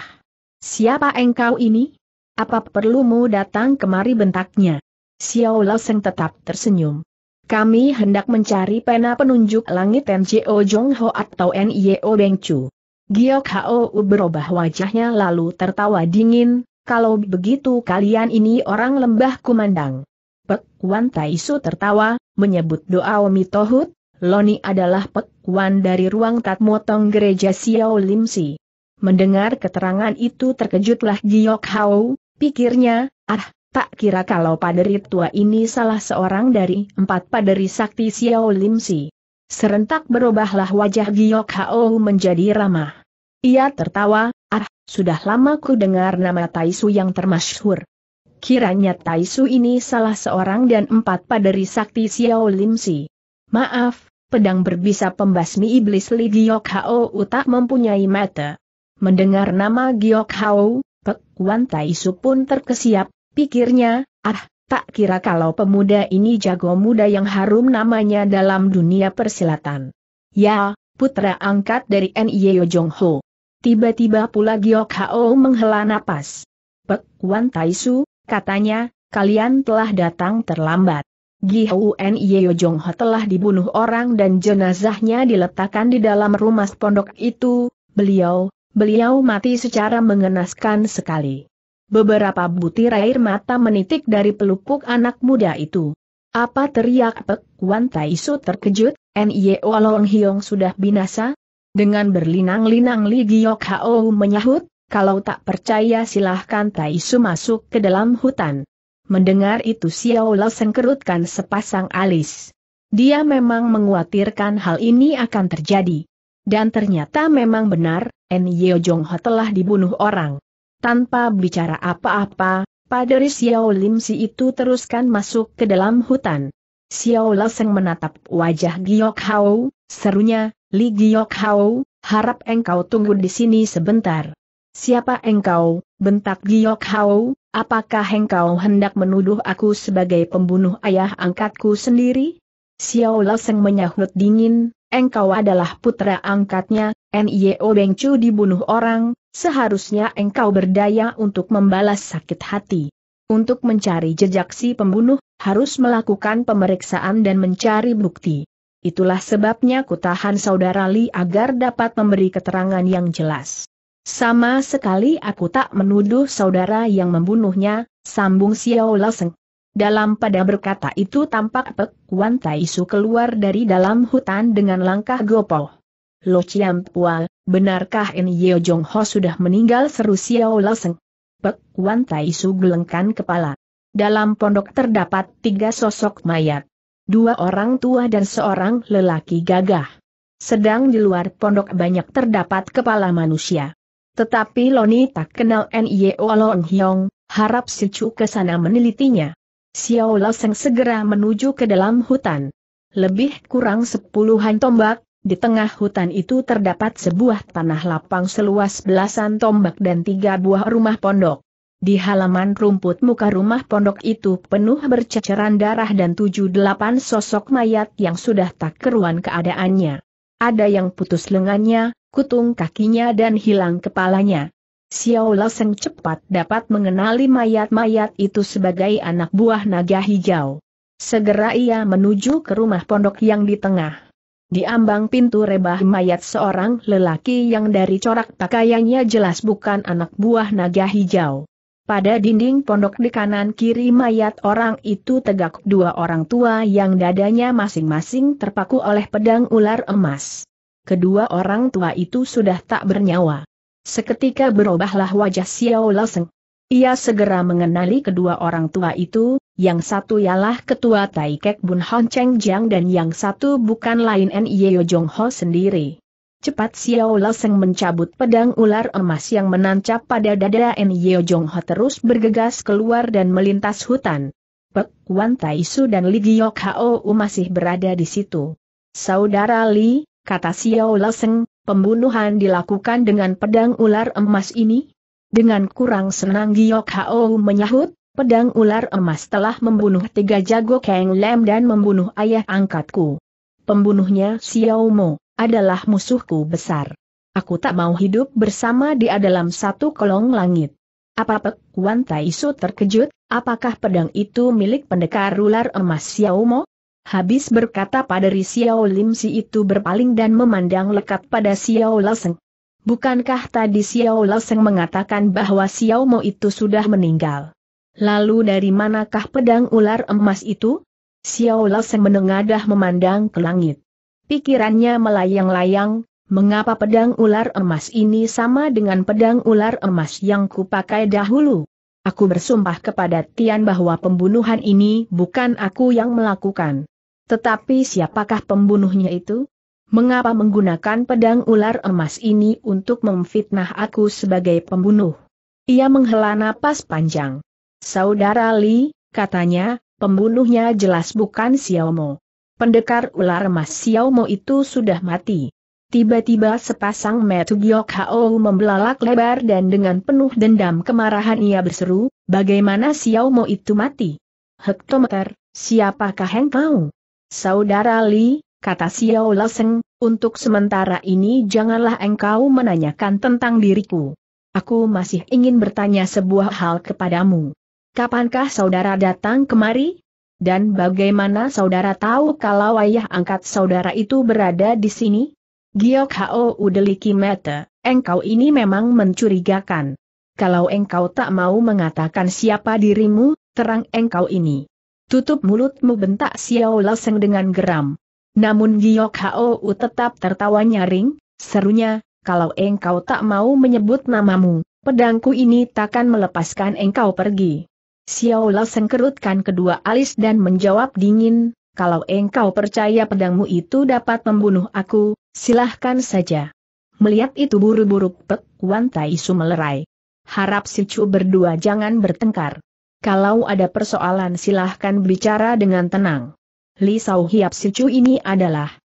Siapa engkau ini? Apa perlu mu datang kemari bentaknya? Xiao Leseng tetap tersenyum. Kami hendak mencari pena penunjuk langit NJO Jong Ho atau NIO Beng Chu. Giok Hao berubah wajahnya lalu tertawa dingin, kalau begitu kalian ini orang lembah kumandang. Pek Wan Taisu tertawa, menyebut doa Tohut, Loni adalah Pek Wan dari ruang tatmotong gereja Xiao Lim Si. Mendengar keterangan itu terkejutlah Giok Hao. pikirnya, ah, tak kira kalau paderi tua ini salah seorang dari empat paderi sakti Xiao Lim Si. Serentak berubahlah wajah Giok Hao menjadi ramah. Ia tertawa, ah, sudah lama ku dengar nama Taisu yang termasyhur. Kiranya Taisu ini salah seorang dan empat paderi sakti Xiao Lim Si. Maaf, pedang berbisa pembasmi iblis Li Giok Hao tak mempunyai mata. Mendengar nama Giok Hao, Pek Wan Taisu pun terkesiap, pikirnya, ah, tak kira kalau pemuda ini jago muda yang harum namanya dalam dunia persilatan. Ya, putra angkat dari N.I.O. Jong Ho. Tiba-tiba pula Giok Hao menghela napas. Pek Wan Taisu, katanya, kalian telah datang terlambat. gyo Yeo Jong Ho telah dibunuh orang dan jenazahnya diletakkan di dalam rumah pondok itu, beliau, beliau mati secara mengenaskan sekali. Beberapa butir air mata menitik dari pelupuk anak muda itu. Apa teriak Pek Wan Taisu terkejut, Nio Long Hiong sudah binasa? Dengan berlinang-linang Li Giok Hao menyahut, kalau tak percaya silahkan Tai Su masuk ke dalam hutan. Mendengar itu Xiao Lao sengkerutkan sepasang alis. Dia memang menguatirkan hal ini akan terjadi. Dan ternyata memang benar, En Yeo Jong Ho telah dibunuh orang. Tanpa bicara apa-apa, Paderi Xiao Lim Si itu teruskan masuk ke dalam hutan. Xiao Lao Seng menatap wajah Giok Hao, serunya, Li Giok Hao, harap engkau tunggu di sini sebentar. Siapa engkau, bentak Giok Hau. apakah engkau hendak menuduh aku sebagai pembunuh ayah angkatku sendiri? Xiao Seng menyahut dingin, engkau adalah putra angkatnya, N.I.O. Beng Chu dibunuh orang, seharusnya engkau berdaya untuk membalas sakit hati. Untuk mencari jejak si pembunuh, harus melakukan pemeriksaan dan mencari bukti. Itulah sebabnya kutahan saudara Li agar dapat memberi keterangan yang jelas. Sama sekali aku tak menuduh saudara yang membunuhnya, sambung Xiao Laseng. Dalam pada berkata itu tampak Pek Kuan Tai Su keluar dari dalam hutan dengan langkah gopoh. Lo Chiam Pual, benarkah ini Yeo Jong Ho sudah meninggal seru Xiao Laseng? Pek Kuan Tai Su gelengkan kepala. Dalam pondok terdapat tiga sosok mayat dua orang tua dan seorang lelaki gagah. Sedang di luar pondok banyak terdapat kepala manusia. Tetapi Loni tak kenal Nyeo Long Hyong, harap si Chu ke sana menelitinya. Xiao Seng segera menuju ke dalam hutan. Lebih kurang sepuluhan tombak, di tengah hutan itu terdapat sebuah tanah lapang seluas belasan tombak dan tiga buah rumah pondok. Di halaman rumput muka rumah pondok itu penuh berceceran darah dan tujuh delapan sosok mayat yang sudah tak keruan keadaannya. Ada yang putus lengannya, kutung kakinya dan hilang kepalanya. Xiao Laseng cepat dapat mengenali mayat-mayat itu sebagai anak buah naga hijau. Segera ia menuju ke rumah pondok yang di tengah. Di ambang pintu rebah mayat seorang lelaki yang dari corak pakaiannya jelas bukan anak buah naga hijau. Pada dinding pondok di kanan kiri mayat orang itu tegak dua orang tua yang dadanya masing-masing terpaku oleh pedang ular emas. Kedua orang tua itu sudah tak bernyawa. Seketika berubahlah wajah Xiao Laoseng. Ia segera mengenali kedua orang tua itu, yang satu ialah ketua Taikek Bun Hon Cheng Jiang dan yang satu bukan lain Nye Yeo Jong Ho sendiri. Cepat Xiao Leseng mencabut pedang ular emas yang menancap pada dada Nyeo Yeo Jong Ho terus bergegas keluar dan melintas hutan. Pek Wan Tai dan Li Giok Hao masih berada di situ. Saudara Li, kata Xiao Leseng, pembunuhan dilakukan dengan pedang ular emas ini? Dengan kurang senang Giok Hao menyahut, pedang ular emas telah membunuh tiga jago Kang Lam dan membunuh ayah angkatku. Pembunuhnya Xiao Mo adalah musuhku besar. Aku tak mau hidup bersama dia dalam satu kolong langit. Apa Pek Wan Taisu terkejut, apakah pedang itu milik pendekar ular emas Xiao Mo? Habis berkata pada Ri Xiao Lim si itu berpaling dan memandang lekat pada Xiao Laseng. Bukankah tadi Xiao Laseng mengatakan bahwa Xiao Mo itu sudah meninggal? Lalu dari manakah pedang ular emas itu? Xiao Laseng menengadah memandang ke langit. Pikirannya melayang-layang, mengapa pedang ular emas ini sama dengan pedang ular emas yang kupakai dahulu? Aku bersumpah kepada Tian bahwa pembunuhan ini bukan aku yang melakukan. Tetapi siapakah pembunuhnya itu? Mengapa menggunakan pedang ular emas ini untuk memfitnah aku sebagai pembunuh? Ia menghela napas panjang. Saudara Li, katanya, pembunuhnya jelas bukan Xiaomo. Pendekar ular emas Xiao Mo itu sudah mati. Tiba-tiba sepasang metu Giok Hao membelalak lebar dan dengan penuh dendam kemarahan ia berseru, bagaimana Xiao Mo itu mati? Hektometer, siapakah engkau? Saudara Li, kata Xiao Laseng, untuk sementara ini janganlah engkau menanyakan tentang diriku. Aku masih ingin bertanya sebuah hal kepadamu. Kapankah saudara datang kemari? Dan bagaimana saudara tahu kalau ayah angkat saudara itu berada di sini? Giok Hao Udeliki Mete, engkau ini memang mencurigakan. Kalau engkau tak mau mengatakan siapa dirimu, terang engkau ini. Tutup mulutmu bentak Xiao Laseng dengan geram. Namun Giok Hao U tetap tertawa nyaring, serunya, kalau engkau tak mau menyebut namamu, pedangku ini takkan melepaskan engkau pergi. Xiao sengkerutkan kedua alis dan menjawab dingin, kalau engkau percaya pedangmu itu dapat membunuh aku, silahkan saja. Melihat itu buru-buru Pek Wan Tai Su melerai. Harap si Chu berdua jangan bertengkar. Kalau ada persoalan silahkan bicara dengan tenang. Li Sau Hiap si Chu ini adalah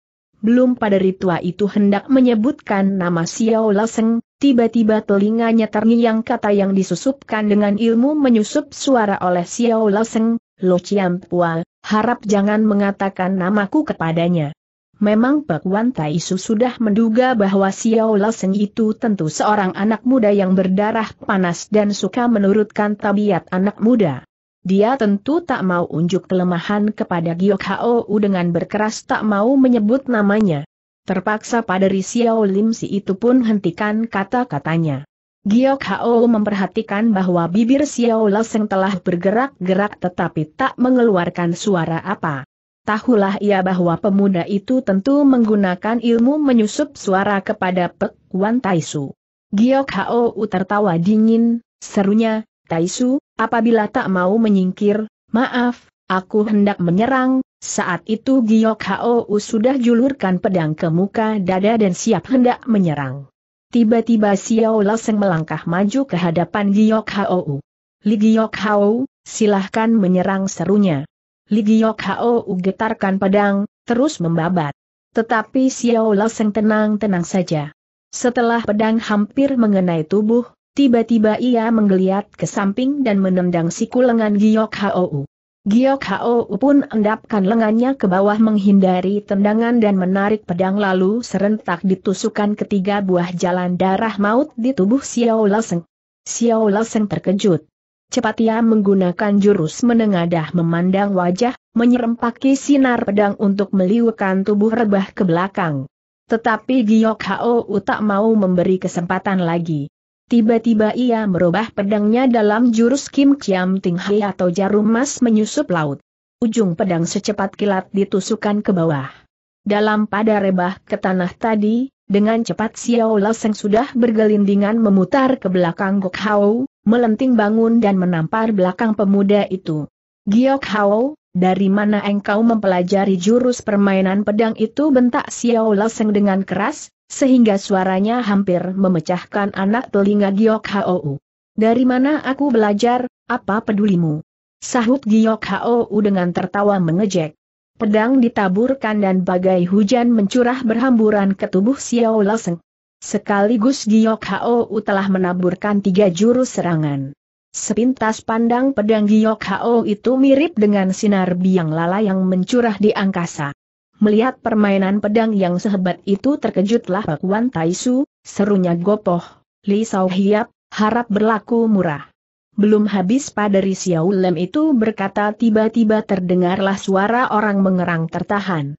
belum pada ritua itu hendak menyebutkan nama Xiao Laseng, tiba-tiba telinganya terngiang kata yang disusupkan dengan ilmu menyusup suara oleh Xiao Laseng, Lo Chiam Pua, harap jangan mengatakan namaku kepadanya. Memang Pak Wan Tai Su sudah menduga bahwa Xiao Laseng itu tentu seorang anak muda yang berdarah panas dan suka menurutkan tabiat anak muda. Dia tentu tak mau unjuk kelemahan kepada Giok Hou dengan berkeras tak mau menyebut namanya. Terpaksa pada Xiao Lim si itu pun hentikan kata-katanya. Giok Hao memperhatikan bahwa bibir Xiao Leseng telah bergerak-gerak tetapi tak mengeluarkan suara apa. Tahulah ia bahwa pemuda itu tentu menggunakan ilmu menyusup suara kepada Pek Wan Taisu. Giok Hao tertawa dingin, serunya, Taisu, apabila tak mau menyingkir, maaf, aku hendak menyerang, saat itu Giok Hou sudah julurkan pedang ke muka dada dan siap hendak menyerang. Tiba-tiba Xiao Laseng melangkah maju ke hadapan Giok Hou. Li Giok Hou, silahkan menyerang serunya. Li Giok Hou getarkan pedang, terus membabat. Tetapi Xiao Laseng tenang-tenang saja. Setelah pedang hampir mengenai tubuh, Tiba-tiba ia menggeliat ke samping dan menendang siku lengan Giok Hou. Giok Hou pun endapkan lengannya ke bawah menghindari tendangan dan menarik pedang lalu serentak ditusukan ketiga buah jalan darah maut di tubuh Xiao Laseng. Xiao Laseng terkejut. Cepat ia menggunakan jurus menengadah memandang wajah, menyerempaki sinar pedang untuk meliukan tubuh rebah ke belakang. Tetapi Giok Hou tak mau memberi kesempatan lagi. Tiba-tiba ia merubah pedangnya dalam jurus Kim Chiam Ting Hai atau jarum emas menyusup laut. Ujung pedang secepat kilat ditusukkan ke bawah. Dalam pada rebah ke tanah tadi, dengan cepat Xiao Seng sudah bergelindingan memutar ke belakang Gok Hao, melenting bangun dan menampar belakang pemuda itu. Giok Hao, dari mana engkau mempelajari jurus permainan pedang itu bentak Xiao Seng dengan keras, sehingga suaranya hampir memecahkan anak telinga Giok Hou. Dari mana aku belajar, apa pedulimu? Sahut Giok Hou dengan tertawa mengejek. Pedang ditaburkan dan bagai hujan mencurah berhamburan ke tubuh Xiao Laseng. Sekaligus Giok Hou telah menaburkan tiga jurus serangan. Sepintas pandang pedang Giok Hou itu mirip dengan sinar biang lala yang mencurah di angkasa. Melihat permainan pedang yang sehebat itu terkejutlah Pak Wan Taisu, serunya gopoh, Li Sao Hiap, harap berlaku murah. Belum habis pada Risiau Lem itu berkata tiba-tiba terdengarlah suara orang mengerang tertahan.